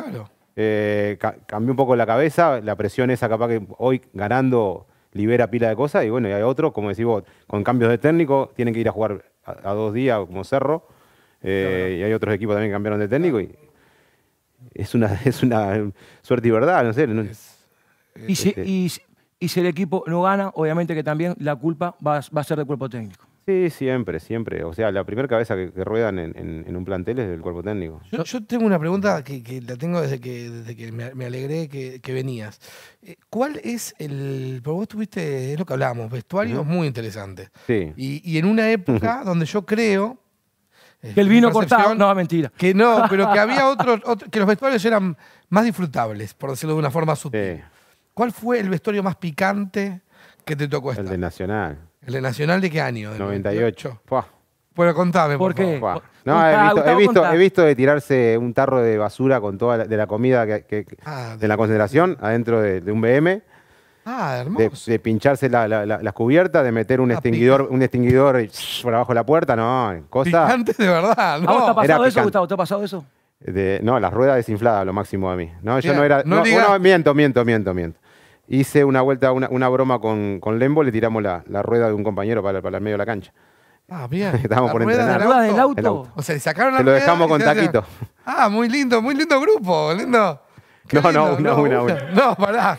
cambió un poco la cabeza. La presión esa, capaz que hoy ganando libera pila de cosas. Y bueno, y hay otros, como decís vos, con cambios de técnico, tienen que ir a jugar a, dos días, como Cerro. Eh, y hay otros equipos también que cambiaron de técnico. Y es una, es una suerte y verdad, no sé. y, este, y si el equipo no gana, obviamente que también la culpa va, a ser del cuerpo técnico. Sí, siempre, siempre. O sea, la primera cabeza que, ruedan en, un plantel es del cuerpo técnico. Yo, tengo una pregunta que, la tengo desde que, desde que me, alegré que, venías. Eh, ¿Cuál es el...? Porque vos tuviste, es lo que hablábamos, vestuarios muy interesantes. Sí. Y, en una época donde yo creo, que este, el vino cortado. No, mentira. Que no, pero que había otros, que los vestuarios eran más disfrutables, por decirlo de una forma sutil. Sí. ¿Cuál fue el vestuario más picante que te tocó estar? El de Nacional. ¿El de Nacional de qué año? ¿De 98. Bueno, contame, ¿por, qué? No, he visto, he, visto, de tirarse un tarro de basura con toda la, de la comida ah, de la concentración adentro de, un BM. Ah, hermoso. De, pincharse las cubiertas, de meter un ah, extinguidor, un extinguidor por abajo de la puerta, no, cosa. Picante de verdad, ¿no? te ha pasado eso, Gustavo? ¿Te ha pasado eso? no, las ruedas desinflada, lo máximo a mí. No, yo no era. miento, miento, miento, miento hice una vuelta, una, broma con, con, Lembo, le tiramos la, rueda de un compañero para, para, el medio de la cancha. Ah, bien. Estábamos por entrenar. ¿La rueda Del auto. O sea, le sacaron la Te lo dejamos con taquito. Ah, muy lindo, muy lindo grupo, lindo. No, no, no, una, No, pará.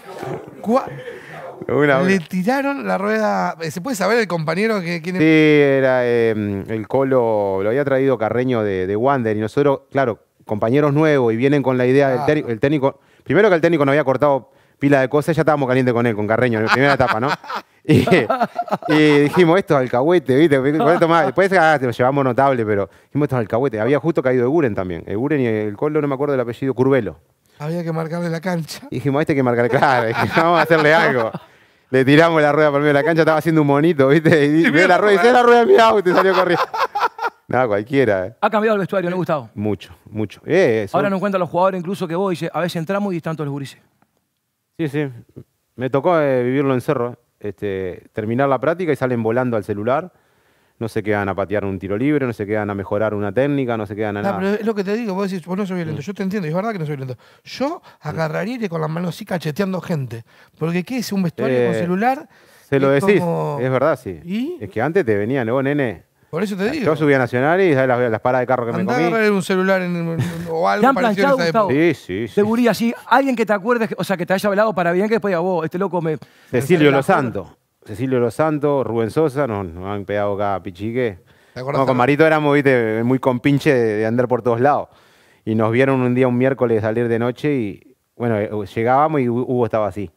le tiraron la rueda. Eh, ¿Se puede saber el compañero que quién Sí, era em, el Colo, lo había traído Carreño de, Wander y nosotros, claro, compañeros nuevos y vienen con la idea del ah. técnico, primero que el técnico no había cortado pila de cosas, ya estábamos caliente con él, con Carreño, en la primera etapa, ¿no? Y, dijimos, esto es alcahuete, ¿viste? Después te ah, lo llevamos notable, pero dijimos, esto es alcahuete. Había justo caído Guren también. Guren y el Colo, no me acuerdo del apellido, Curvelo. Había que marcarle la cancha. dijimos, este hay que marcarle, claro, vamos a hacerle algo. Le tiramos la rueda por medio de la cancha, estaba haciendo un monito, ¿viste? Y, la rueda, y la rueda de mi auto y salió corriendo. nada cualquiera. Eh. Ha cambiado el vestuario, ¿no, gustado Mucho, mucho. Eh, Ahora nos encuentran los jugadores incluso que vos a veces entramos y están todos los Sí, sí. Me tocó eh, vivirlo en cerro. Este, terminar la práctica y salen volando al celular. No se quedan a patear un tiro libre, no se quedan a mejorar una técnica, no se quedan a nada. pero es lo que te digo, vos decís, vos no soy violento. Mm. Yo te entiendo, es verdad que no soy violento. Yo agarraría con las manos así cacheteando gente. Porque ¿qué es un vestuario con eh, celular? Se lo decís, es verdad, sí. Es que antes te venían, vos, nene, por eso te digo. Yo subí a Nacional y las, las paradas de carro que me comí. A un celular o algo parecido planchado, esa época. Sí, sí, así. Alguien que te acuerdes, o sea, que te haya hablado para bien, que después diga, vos, este loco me... Cecilio Los Santos. Cecilio Los Santos, Rubén Sosa, nos, han pegado acá pichique. ¿Te no, con Marito éramos, viste, muy compinche de, de andar por todos lados. Y nos vieron un día, un miércoles, salir de noche y, bueno, eh, llegábamos y Hugo estaba así,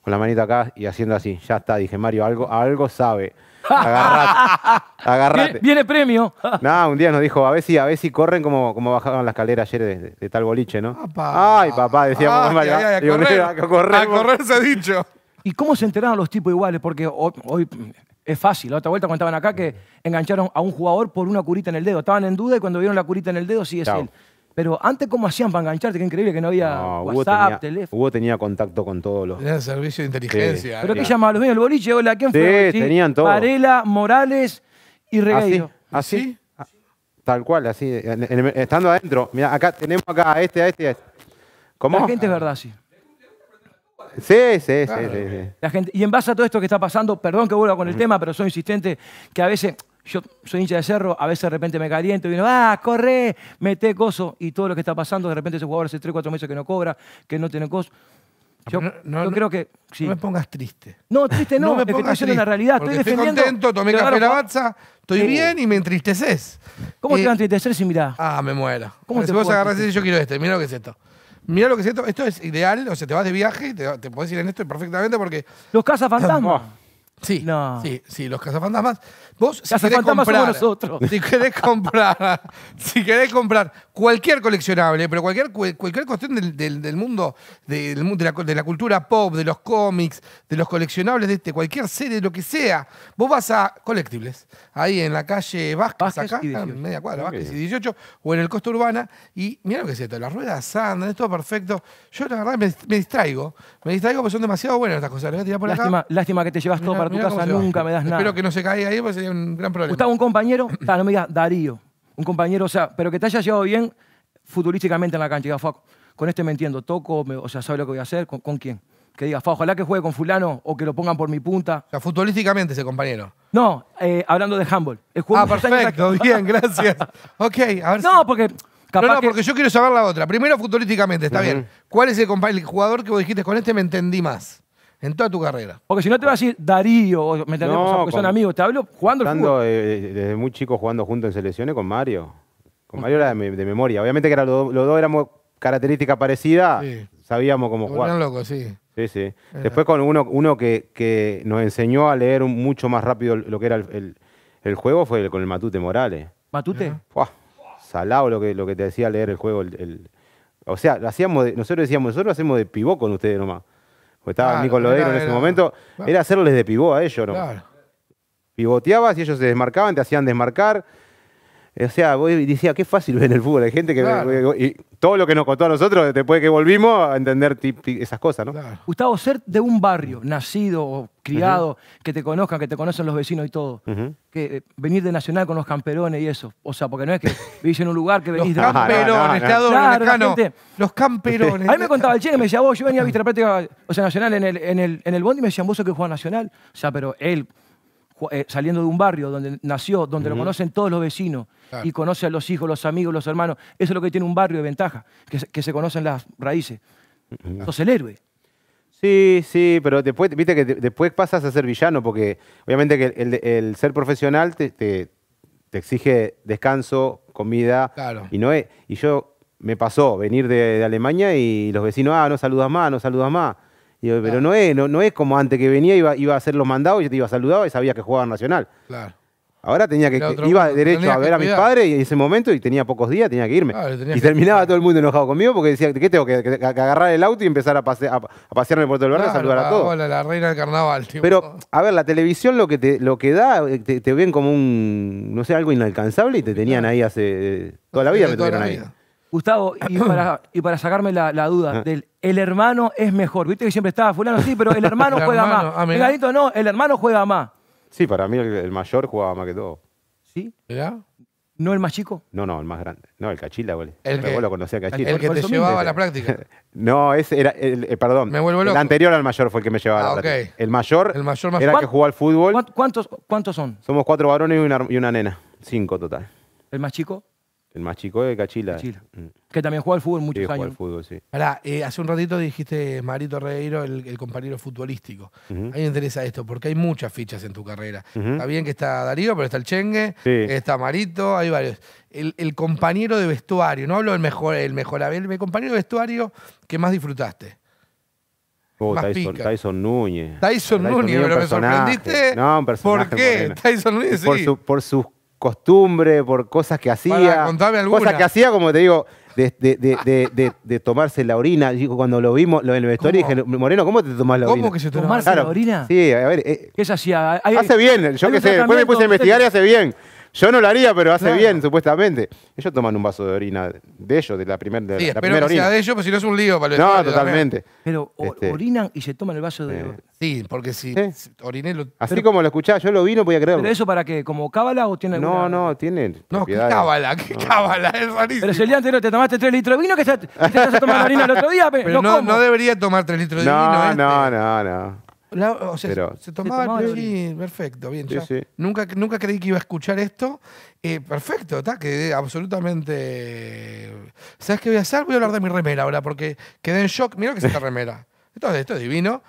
con la manita acá y haciendo así. Ya está, dije, Mario, algo, algo sabe. Agarrate. Agarrate. Viene, premio. nada un día nos dijo, a ver si, a ver corren como, como bajaron las escaleras ayer de, tal boliche, ¿no? Ay, papá, decíamos, a, correr, se ha dicho. ¿Y cómo se enteraron los tipos iguales? Porque hoy es fácil. La otra vuelta contaban acá que engancharon a un jugador por una curita en el dedo. Estaban en duda y cuando vieron la curita en el dedo, sí es pero antes, ¿cómo hacían para engancharte? Qué increíble que no había WhatsApp, tenía, teléfono. Hugo tenía contacto con todos los. Era el servicio de inteligencia. ¿Pero qué llamaban los niños? El boliche, hola, ¿quién fue? Sí, tenían todo. Varela, Morales y Regueiro. ¿Así? ¿Así? Ah, tal cual, así. estando adentro. Mira, acá tenemos acá a este, a este, a este. La gente es verdad, sí. Sí, sí, sí, sí, La gente, y en base a todo esto que está pasando, perdón que vuelva con el tema, pero soy insistente, que a veces yo soy hincha de cerro, a veces de repente me caliento y digo, ¡ah, corre! Mete coso! Y todo lo que está pasando, de repente ese jugador hace 3, 4 meses que no cobra, que no tiene coso. Yo, no, creo que. No me pongas triste. No, triste no, no me estoy haciendo una la realidad. Estoy defendiendo. Estoy contento, tomé café batza estoy bien y me entristeces. ¿Cómo te eh, vas a entristecer si mirá? Ah, me muero. ¿Cómo te si vos agarrar y yo quiero este, mira lo que es esto. Mira lo que es esto, esto es ideal, o sea, te vas de viaje, te, te podés ir en esto perfectamente porque. Los cazafantasmas. Sí, sí, sí, los cazafantasmas. Vos, si querés comprar, nosotros. si querés comprar, si querés comprar cualquier coleccionable, pero cualquier, cualquier cuestión del, del, mundo, de, la, de, la, cultura pop, de los cómics, de los coleccionables, de este, cualquier serie, lo que sea, vos vas a Colectibles, ahí en la calle Vázquez, acá, en media cuadra, Vázquez y 18, o en el Costa Urbana, y mira lo que es esto, las ruedas andan, es todo perfecto. Yo la verdad me, distraigo, me distraigo porque son demasiado buenas estas cosas. lástima, que te llevas todo para nunca me das nada. Espero que no se caiga ahí, porque sería un gran problema. Gustavo, un compañero, no me digas Darío, un compañero, o sea, pero que te haya llevado bien futurísticamente en la cancha. Diga, Faco, con este me entiendo, toco, o sea, sabe lo que voy a hacer, ¿con, quién? Que diga, Faco, ojalá que juegue con fulano o que lo pongan por mi punta. O sea, futbolísticamente ese compañero. No, eh, hablando de handball. juego Ah, perfecto, bien, gracias. ok, a ver No, porque... no, no, porque yo quiero saber la otra. Primero, futbolísticamente, está bien. ¿Cuál es el, el jugador que vos dijiste, con este me entendí más? en toda tu carrera. Porque si no te vas a decir Darío, o me son amigos, te hablo jugando eh, eh, desde muy chico jugando junto en selecciones con Mario. Con Mario era de, memoria. Obviamente que los, dos éramos características parecidas, sabíamos cómo jugar. Eran locos, sí. Sí, sí. Después con uno, que, nos enseñó a leer mucho más rápido lo que era el, juego fue con el Matute Morales. ¿Matute? salado lo que, te decía leer el juego. o sea, lo hacíamos nosotros decíamos, nosotros lo hacemos de pivot con ustedes nomás estaba Nico en ese momento, era hacerles de pivot a ellos, ¿no? Claro. Pivoteabas y ellos se desmarcaban, te hacían desmarcar o sea, vos decía qué fácil ver el fútbol. Hay gente que. Y todo lo que nos contó a nosotros, después que volvimos, a entender esas cosas, ¿no? Gustavo, ser de un barrio, nacido o criado, que te conozcan, que te conocen los vecinos y todo. que, eh, venir de Nacional con los camperones y eso. O sea, porque no es que vivís en un lugar que venís de. Los camperones, te este, Los camperones. A mí me contaba el Che, me decía, vos, yo venía a la Práctica, o sea, Nacional en el, en Bondi, y me decían, vos que jugaba Nacional. O sea, pero él. Eh, saliendo de un barrio donde nació, donde lo conocen todos los vecinos, y conoce a los hijos, los amigos, los hermanos. Eso es lo que tiene un barrio de ventaja, que se, conocen las raíces. Claro. Sos el héroe. Sí, sí, pero después, viste que después pasas a ser villano, porque obviamente que el, ser profesional te, exige descanso, comida. Y no es, y yo me pasó venir de, Alemania y los vecinos, ah, no saludas más, no saludas más. Pero no es, no, es como antes que venía, iba, iba a hacer los mandados, yo te iba a saludar y sabía que jugaba Nacional. Claro. Ahora tenía que. Este, iba derecho a ver a mis padres y en ese momento, y tenía pocos días, tenía que irme. Ah, y terminaba todo el mundo enojado conmigo porque decía, ¿qué tengo? Que, agarrar el auto y empezar a, a, pasearme por todo el barrio a saludar a todos. la reina del carnaval, Pero, a ver, la televisión lo que te, lo que da, eh, te, ven como un, no sé, algo inalcanzable y te tenían ahí hace. Eh, toda la vida me tuvieron ahí. Gustavo, y para, sacarme la, duda, ah. del el hermano es mejor. Viste que siempre estaba fulano, sí, pero el hermano juega más. Ah, no, el hermano juega más. Sí, para mí el, mayor jugaba más que todo. ¿Sí? ¿Ya? ¿No el más chico? No, no, el más grande. No, el Cachila, güey. El que, El que te llevaba a la práctica. no, ese era, el, eh, perdón. Me vuelvo El anterior al mayor fue el que me llevaba a la ah, práctica. El mayor, el mayor era el que jugaba al fútbol. ¿Cuántos, ¿Cuántos son? Somos cuatro varones y una nena. Cinco total. ¿El más chico? El más chico de Cachila. Que también juega al fútbol muchos años. fútbol, eh, hace un ratito dijiste Marito Reiro, el, compañero futbolístico. A mí me interesa esto, porque hay muchas fichas en tu carrera. Está bien que está Darío, pero está el Chengue, está Marito, hay varios. El, compañero de vestuario, no hablo del mejor, el mejor, el compañero de vestuario que más disfrutaste. Oh, Tyson, Núñez. Tyson, Núñez, pero me sorprendiste. No, ¿Por qué? Tyson Núñez, Por, por sus costumbre, por cosas que hacía. contame alguna. Cosas que hacía, como te digo, de, de, de, de tomarse la orina. Digo, cuando lo vimos lo, en el vestuario, dije, Moreno, ¿cómo te tomás la orina? ¿Cómo que se tomase la orina? Sí, a ver. Eh, ¿Qué hacía? hace bien, yo qué sé. Después me puse a investigar y hace bien. Yo no lo haría, pero hace bien, supuestamente. Ellos toman un vaso de orina de ellos, de la, primer, de sí, la, primera orina. Sea de ellos, pues si no es un lío para No, totalmente. Pero este, orinan y se toman el vaso de. Eh, sí, porque si oriné lo... Así como lo escuchás, yo lo vi, no podía creerlo. ¿Pero eso para qué? ¿Como cábala o tiene alguna... No, no, tiene. No, ¿qué cábala? ¿Qué cábala? Es rarísimo. Pero si el día anterior te tomaste tres litros de vino, que te, te estás tomando orina el otro día, pero, no, no, debería tomar tres litros de vino. Este. No, no, no, no se, tomaba el perfecto, bien. ya. Nunca, nunca creí que iba a escuchar esto. Eh, perfecto, está, quedé absolutamente. ¿Sabes qué voy a hacer? Voy a hablar de mi remera ahora, porque quedé en shock. Mira que es esta remera. Esto, esto es divino.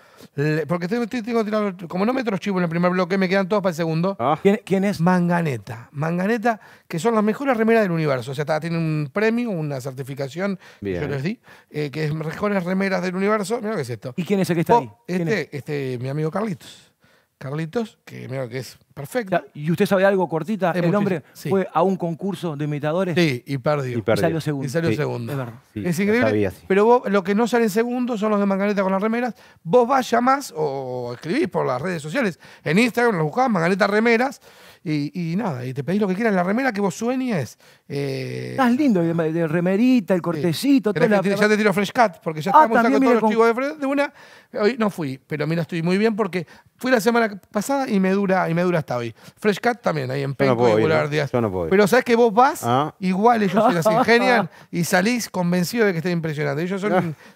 Porque tengo, tengo, tirar como no meto los chivos en el primer bloque, me quedan todos para el segundo. Ah. ¿Quién, es? Manganeta. Manganeta, que son las mejores remeras del universo. O sea, tienen un premio, una certificación, que yo les di, eh, que es mejores remeras del universo. Mira qué es esto. ¿Y quién es el que está oh, ahí? Este, este, mi amigo Carlitos. Carlitos, que mira que es Perfecto. ¿Y usted sabe algo cortita? el hombre fue a un concurso de imitadores. Sí, y perdió. Y, salió segundo. Y salió segundo. Es increíble. pero vos, lo que no sale segundos son los de Manganeta con las remeras. Vos vas, llamás o escribís por las redes sociales. En Instagram lo buscás, Manganeta Remeras. Y, nada, y te pedís lo que quieras. La remera que vos sueñes. Eh... Ah, Estás lindo, de, remerita, el cortecito, Ya te tiro Fresh Cat, porque ya ah, estamos sacando todos los chicos de, de una. Hoy no fui, pero mira, estoy muy bien porque fui la semana pasada y me dura, y me dura hoy. Fresh Cat también, ahí en Penco no y Boulevard ¿eh? Díaz. Pero sabes que vos vas, ah. igual ellos se las ingenian y salís convencido de que estén impresionante. Ellos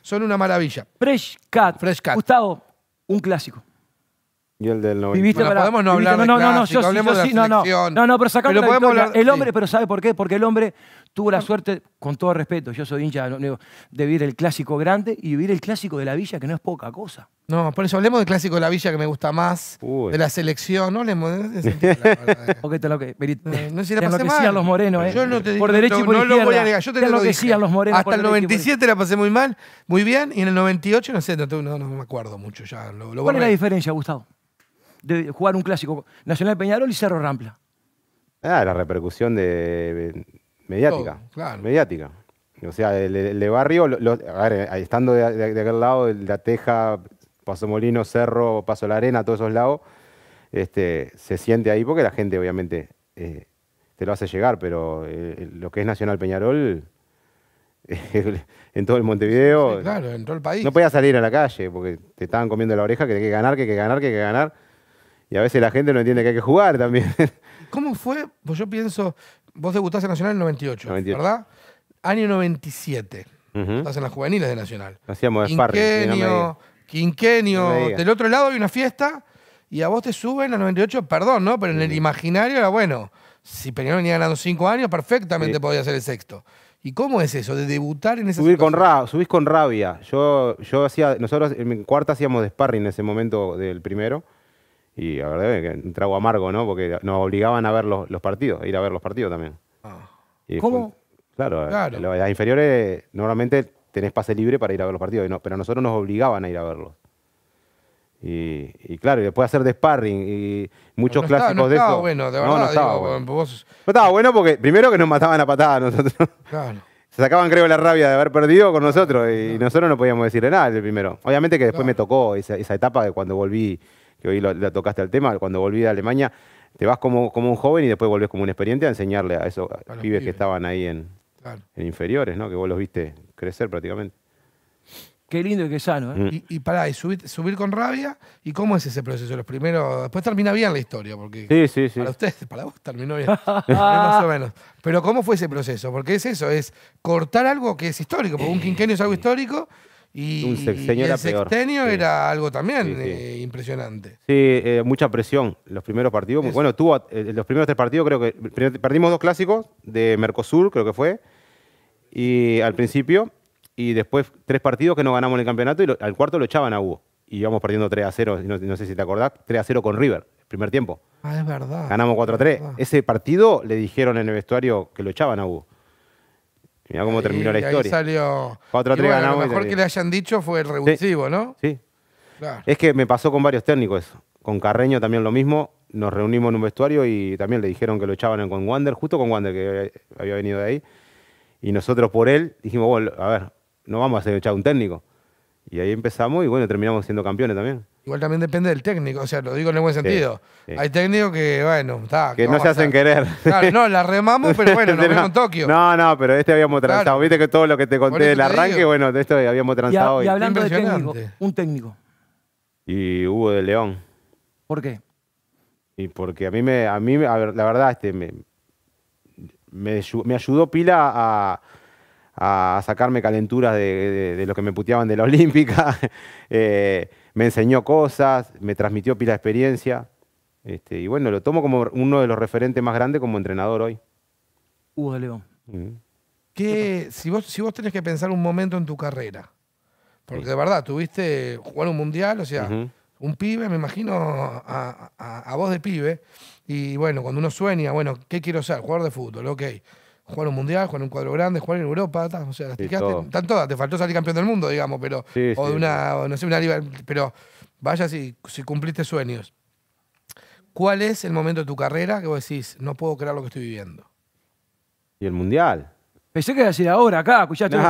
son, una maravilla. Fresh Cat. Fresh Gustavo, un clásico. Y el del 90. podemos no hablar de no, no, no, yo sí, sí, no, no, no, no, pero sacamos Pero el hombre, pero ¿sabe por qué? Porque el hombre tuve la suerte, con todo respeto, yo soy hincha de vivir el clásico grande y vivir el clásico de la villa, que no es poca cosa. No, por eso hablemos del clásico de la villa que me gusta más, de la selección, no hablemos de te eh. lo que, no, si la pasé mal. los morenos, eh. Yo no te por derecho y por no lo voy a negar, yo te, lo Hasta el 97 la pasé muy mal, muy bien, y en el 98, no sé, no, me acuerdo mucho ya. ¿Cuál es la diferencia, Gustavo? De jugar un clásico Nacional Peñarol y Cerro Rampla. Ah, la repercusión de, mediática. Mediática. O sea, el, barrio, a ver, eh, estando de, aquel lado, la Teja, Paso Molino, Cerro, Paso la Arena, todos esos lados, este, se siente ahí porque la gente obviamente eh, te lo hace llegar, pero eh, lo que es Nacional Peñarol, en todo el Montevideo. en el país. No podías salir a la calle porque te estaban comiendo la oreja que hay que ganar, que hay que ganar, que hay que ganar. Y a veces la gente no entiende que hay que jugar también. ¿Cómo fue? Pues yo pienso, vos debutaste en Nacional en 98, 98. ¿verdad? Año 97. Estás en las juveniles de Nacional. Hacíamos sparring. Quinquenio, quinquenio. del otro lado hay una fiesta y a vos te suben a 98, perdón, ¿no? Pero en el imaginario era bueno. Si Peñarol venía ganando cinco años, perfectamente podía ser el sexto. ¿Y cómo es eso de debutar en ese? Subir con Subís con rabia. Yo, yo hacía, nosotros en cuarta hacíamos de sparring en ese momento del primero. Y la verdad es un trago amargo, ¿no? Porque nos obligaban a ver los, partidos, a ir a ver los partidos también. Ah. ¿Cómo? claro, eh, claro. las inferiores normalmente tenés pase libre para ir a ver los partidos, pero pero nosotros nos obligaban a ir a verlos. Y, claro, y después hacer de sparring y muchos clásicos no de Bueno, de verdad, no, estaba bueno. estaba bueno porque primero que nos mataban a patadas nosotros. Claro. Se sacaban, creo, la rabia de haber perdido con nosotros y, nosotros no podíamos decirle nada el primero. Obviamente que después me tocó esa, esa etapa de cuando volví que hoy la tocaste al tema, cuando volví de Alemania, te vas como, como un joven y después volvés como un experiente a enseñarle a esos pibes, que estaban ahí en, inferiores, ¿no? Que vos los viste crecer prácticamente. Qué lindo y qué sano, ¿eh? mm. Y, para pará, subir, con rabia, ¿y cómo es ese proceso? Los primeros, después termina bien la historia, porque para ustedes, para vos terminó bien, más o menos. Pero ¿cómo fue ese proceso? Porque es eso, es cortar algo que es histórico, porque un quinquenio es algo histórico, y, un sexenio el era era algo también eh, impresionante. Sí, eh, mucha presión. Los primeros partidos, bueno, tuvo eh, los primeros tres partidos, creo que perdimos dos clásicos de Mercosur, creo que fue, y al principio, y después tres partidos que no ganamos en el campeonato y al cuarto lo echaban a Hugo. Y íbamos perdiendo 3 a 0, no, sé si te acordás, 3 a 0 con River, el primer tiempo. Ah, es verdad. Ganamos 4 a 3. Ese partido le dijeron en el vestuario que lo echaban a Hugo. Mirá cómo terminó la historia. Ahí salió. Lo mejor que le hayan dicho fue el revulsivo, ¿no? Sí. Es que me pasó con varios técnicos eso. Con Carreño también lo mismo. Nos reunimos en un vestuario y también le dijeron que lo echaban con Wander, justo con Wander, que había venido de ahí. Y nosotros por él dijimos, bueno, a ver, no vamos a hacer echar un técnico. Y ahí empezamos y bueno, terminamos siendo campeones también. Igual también depende del técnico, o sea, lo digo en el buen sentido. Hay técnicos que, bueno, está. Que no se hacen querer. no, la remamos, pero bueno, nos no, en Tokio. No, no, pero este habíamos claro. Viste que todo lo que te conté del arranque, bueno, de esto habíamos transado hoy. y hablando de técnico, un técnico. Y Hugo de León. ¿Por qué? Y porque a mí me, a mí, la verdad, este, me, me, ayudó pila a, sacarme calenturas de, de, lo que me puteaban de la Olímpica. eh, me enseñó cosas, me transmitió pila de experiencia. Este, y bueno, lo tomo como uno de los referentes más grandes como entrenador hoy. Hugo León. Mm. si, vos, si vos tenés que pensar un momento en tu carrera, porque de verdad tuviste jugar un mundial, o sea, un pibe, me imagino a, a, vos de pibe, y bueno, cuando uno sueña, bueno, ¿qué quiero ser? Jugar de fútbol, ok jugar un mundial, jugar un cuadro grande, jugar en Europa, o sea, las están todas, te faltó salir campeón del mundo, digamos, pero o de una no sé, una liga, pero vaya si, cumpliste sueños. ¿Cuál es el momento de tu carrera que vos decís, no puedo creer lo que estoy viviendo? Y el mundial. Pensé que iba a decir ahora, acá, escuchaste. No,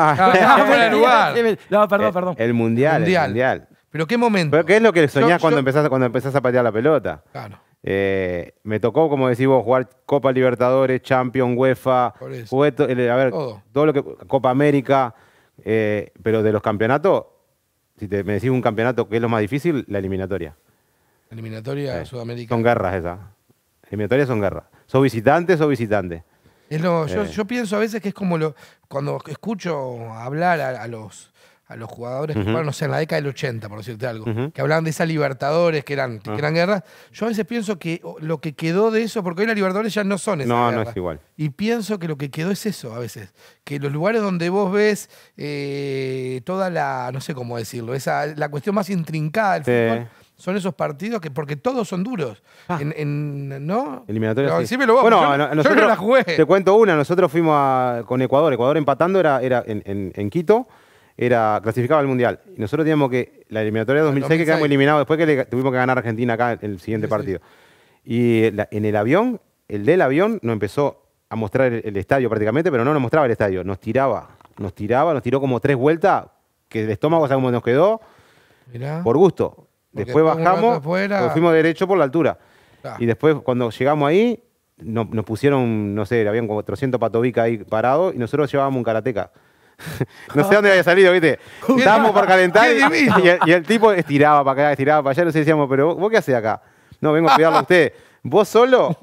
perdón, perdón. El, mundial, mundial. ¿Pero qué momento? ¿Pero qué es lo que soñás cuando, cuando empezás a patear la pelota? Claro. Eh, me tocó, como decís vos, jugar Copa Libertadores, Champions, UEFA, todo. lo que Copa América, eh, pero de los campeonatos, si te, me decís un campeonato que es lo más difícil, la eliminatoria. eliminatoria de Sudamérica. Son guerras esa. Eliminatoria son guerras. Son visitantes, o visitantes. Eh. yo, pienso a veces que es como lo, cuando escucho hablar a los a los jugadores que jugaron, no sé, en la década del 80, por decirte algo, que hablaban de esas Libertadores, que ah. eran, guerras. Yo a veces pienso que lo que quedó de eso, porque hoy las Libertadores ya no son esas No, guerras. no es igual. Y pienso que lo que quedó es eso a veces. Que los lugares donde vos ves eh, toda la, no sé cómo decirlo, esa, la cuestión más intrincada del fútbol son esos partidos que porque todos son duros. Ah. En, ¿No? Eliminatoria. yo, no, nosotros, la jugué. Te cuento una, nosotros fuimos con Ecuador, Ecuador empatando era, era en, en Quito era clasificaba al Mundial. Y nosotros teníamos que, la eliminatoria de 2006, que quedamos eliminados después que tuvimos que ganar a Argentina acá en el siguiente partido. Y en el avión, el del avión nos empezó a mostrar el, estadio prácticamente, pero no nos mostraba el estadio, nos tiraba, nos tiraba, nos tiró como tres vueltas, que el estómago, ¿sabes cómo nos quedó? Por gusto. después bajamos, fuimos derecho por la altura. Ah. Y después, cuando llegamos ahí, nos, pusieron, no sé, habían como 400 patobicas ahí parado y nosotros llevábamos un karateca no sé dónde había salido, ¿viste? Estábamos por calentar y, el, tipo estiraba para acá, estiraba para allá. Nos decíamos, pero vos, qué hacés acá? No, vengo a cuidarlo a usted. ¿Vos solo?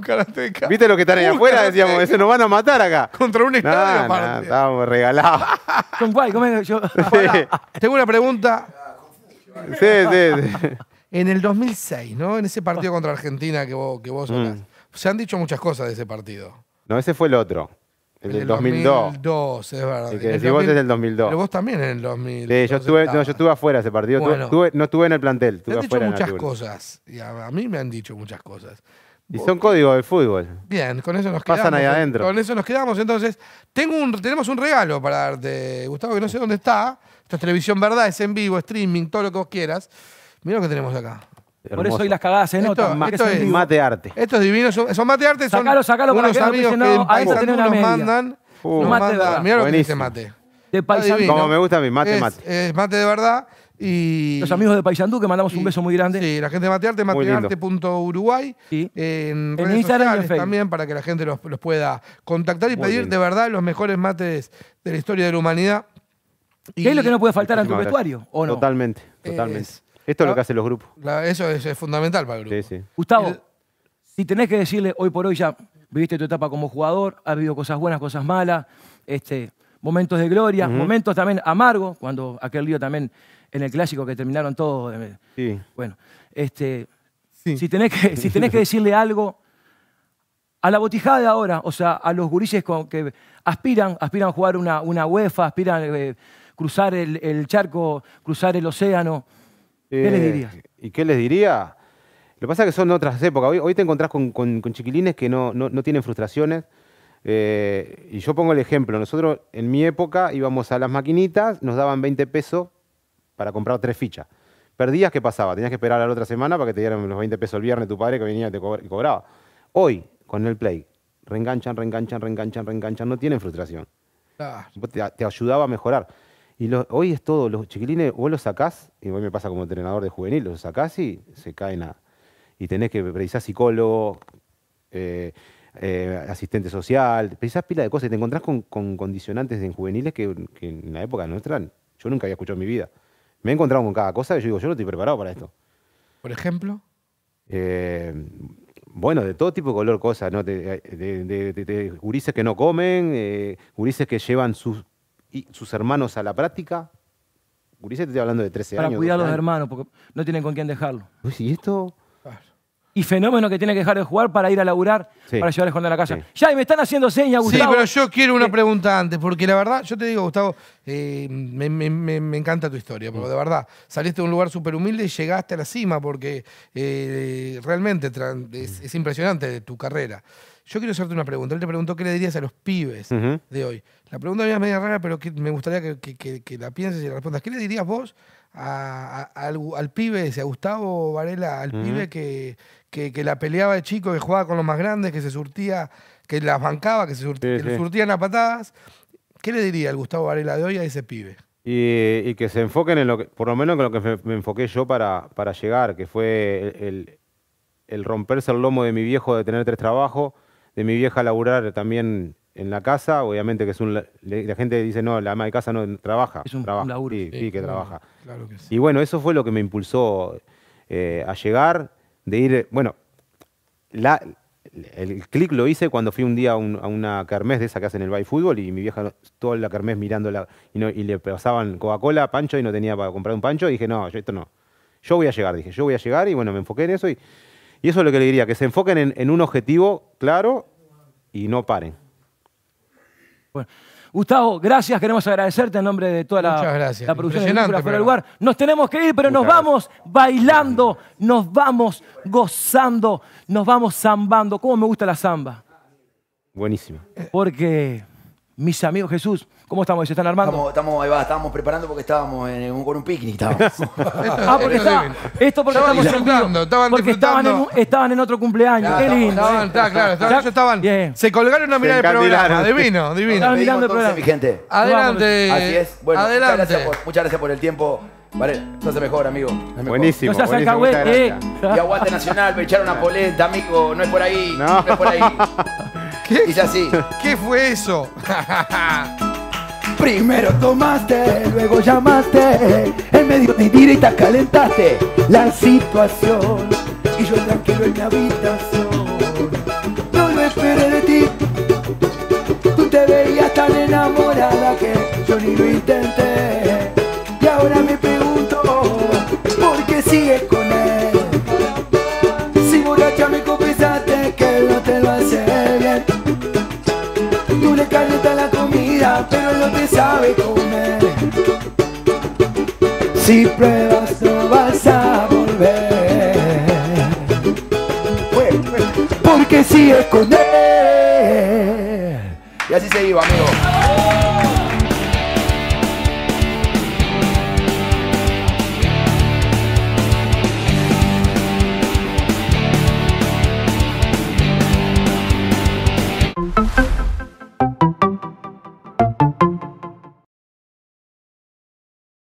¿Viste lo que están ahí afuera? Decíamos, eso nos van a matar acá. Contra un estadio, estábamos regalados. Tengo una pregunta. Sí, sí, En el 2006, ¿no? En ese partido contra Argentina que vos, que mm. Se han dicho muchas cosas de ese partido. No, ese fue el otro. El, el 2002. 2002 es verdad. El que decís vos es del 2002. Pero vos también en el 2002. yo estuve, afuera ese partido. no estuve en el plantel. Me han dicho muchas cosas. Y a, mí me han dicho muchas cosas. Y son códigos del fútbol. Bien, con eso nos quedamos. Pasan ahí adentro. Con eso nos quedamos. Entonces, tengo un, tenemos un regalo para darte, Gustavo, que no sé dónde está. Esta es televisión, ¿verdad? Es en vivo, streaming, todo lo que vos quieras. Mira lo que tenemos acá. Por eso hoy las cagadas en notan. esto es- mate arte. Estos divinos son, son mate arte, son Sacalo, sacalo, para unos amigos nos mandan. nos mate de lo que dice mate. De Paisandú. Como me gusta a mí, mate, Es- mate. mate de verdad y... Los amigos de Paisandú que mandamos un beso muy grande. Sí, la gente de Matearte, matearte.uruguay. En, redes Instagram sociales también para que la gente los, pueda contactar y pedir de verdad los mejores mates de la historia de la humanidad. ¿Qué es lo que no puede faltar en tu vestuario? ¿O no? Totalmente, totalmente. Esto es lo ah. que hacen los grupos. eso es, fundamental para el grupo. Gustavo, si tenés que decirle hoy por hoy ya viviste tu etapa como jugador, ha habido cosas buenas, cosas malas, este, momentos de gloria, momentos también amargos, cuando aquel lío también en el clásico que terminaron todos. Eh, bueno, este, si, tenés que, si que decirle algo a la botijada de ahora, o sea, a los gurises que aspiran, aspiran a jugar una, UEFA, aspiran a eh, cruzar el, el charco, cruzar el océano, ¿Qué les eh, dirías? ¿Y qué les diría? Lo que pasa es que son otras épocas. Hoy, te encontrás con, chiquilines que no, tienen frustraciones. Eh, y yo pongo el ejemplo. Nosotros en mi época íbamos a las maquinitas, nos daban 20 pesos para comprar tres fichas. Perdías, ¿qué pasaba? Tenías que esperar a la otra semana para que te dieran los 20 pesos el viernes tu padre que venía y te cobraba. Hoy, con el play, reenganchan, reenganchan, reenganchan, reenganchan, no tienen frustración. Te, te ayudaba a mejorar. Y hoy es todo, los chiquilines, vos los sacás, y hoy me pasa como entrenador de juvenil, los sacás y se caen a... Y tenés que precisar psicólogo, asistente social, precisás pila de cosas y te encontrás con, condicionantes en juveniles que, en la época nuestra yo nunca había escuchado en mi vida. Me he encontrado con cada cosa y yo digo, yo no estoy preparado para esto. ¿Por ejemplo? bueno, de todo tipo de color cosas, ¿no? De, que no comen, eh, que llevan sus y sus hermanos a la práctica. Guriset, te estoy hablando de 13 años. Para cuidar los hermanos, porque no tienen con quién dejarlo. Uy, ¿y esto? fenómeno que tiene que dejar de jugar para ir a laburar, para llevar el a la casa. Ya, y me están haciendo señas, Gustavo. Sí, pero yo quiero una eh, pregunta antes, porque la verdad, yo te digo, Gustavo, eh, me, encanta tu historia, porque de verdad, saliste de un lugar súper humilde y llegaste a la cima, porque eh, realmente es, impresionante tu carrera. Yo quiero hacerte una pregunta. Él te preguntó qué le dirías a los pibes de hoy. La pregunta es media rara, pero me gustaría que, que la pienses y la respondas. ¿Qué le dirías vos a, al, pibe ese, a Gustavo Varela, al pibe que, la peleaba de chico, que jugaba con los más grandes, que se surtía, que las bancaba, que se surtía, surtían las patadas. ¿Qué le diría al Gustavo Varela de hoy a ese pibe? Y, y, que se enfoquen en lo que, por lo menos en lo que me, enfoqué yo para, para, llegar, que fue el, el, romperse el lomo de mi viejo de tener tres trabajos, de mi vieja laburar también en la casa, obviamente que es un. La gente dice, no, la ama de casa no trabaja. Es un, trabaja, Sí, que trabaja. Y bueno, eso fue lo que me impulsó eh, a llegar, de ir. Bueno, el clic lo hice cuando fui un día a, una kermés de esa que hacen el Bay Fútbol y mi vieja toda la kermés mirándola y, y le pasaban Coca-Cola, pancho y no tenía para comprar un pancho. Y dije, no, yo, esto no. Yo voy a llegar, dije, yo voy a llegar y bueno, me enfoqué en eso y, y eso es lo que le diría, que se enfoquen en un objetivo claro y no paren. Gustavo, gracias. Queremos agradecerte en nombre de toda la, producción de Fuera Lugar. Nos tenemos que ir, pero nos vamos bailando, nos vamos gozando, nos vamos zambando. ¿Cómo me gusta la zamba? Buenísima. Porque mis amigos. Jesús, ¿cómo estamos? ¿Se están armando? Estamos, estamos ahí va, estábamos preparando porque estábamos en un, con un picnic. Estábamos. ah, porque está, esto porque estaban disfrutando, estaban porque disfrutando. Estaban, en, estaban en otro cumpleaños. Qué lindo. Estaban, está, claro, estaban, ellos estaban. Se colgaron a mirar el programa. Divino, divino. Estaban mirando el programa. Mi gente. Adelante. Así es. Bueno, Adelante. Muchas gracias, por, el tiempo. Vale, se hace mejor, amigo. Buenísimo. No buenísimo muchas eh. gracias. Y aguante nacional, me echaron a poleta, amigo. No es por ahí. No, no es por ahí. ¿Qué? así. ¿Qué fue eso? Primero tomaste, luego llamaste, en medio de te calentaste la situación y yo tranquilo en mi habitación. No lo esperé de ti, tú te veías tan enamorada que yo ni lo intenté y ahora me pregunto por qué sigues con él. pero no te sabe comer. Si pruebas no vas a volver. Porque si es con él. Y así se iba, amigo.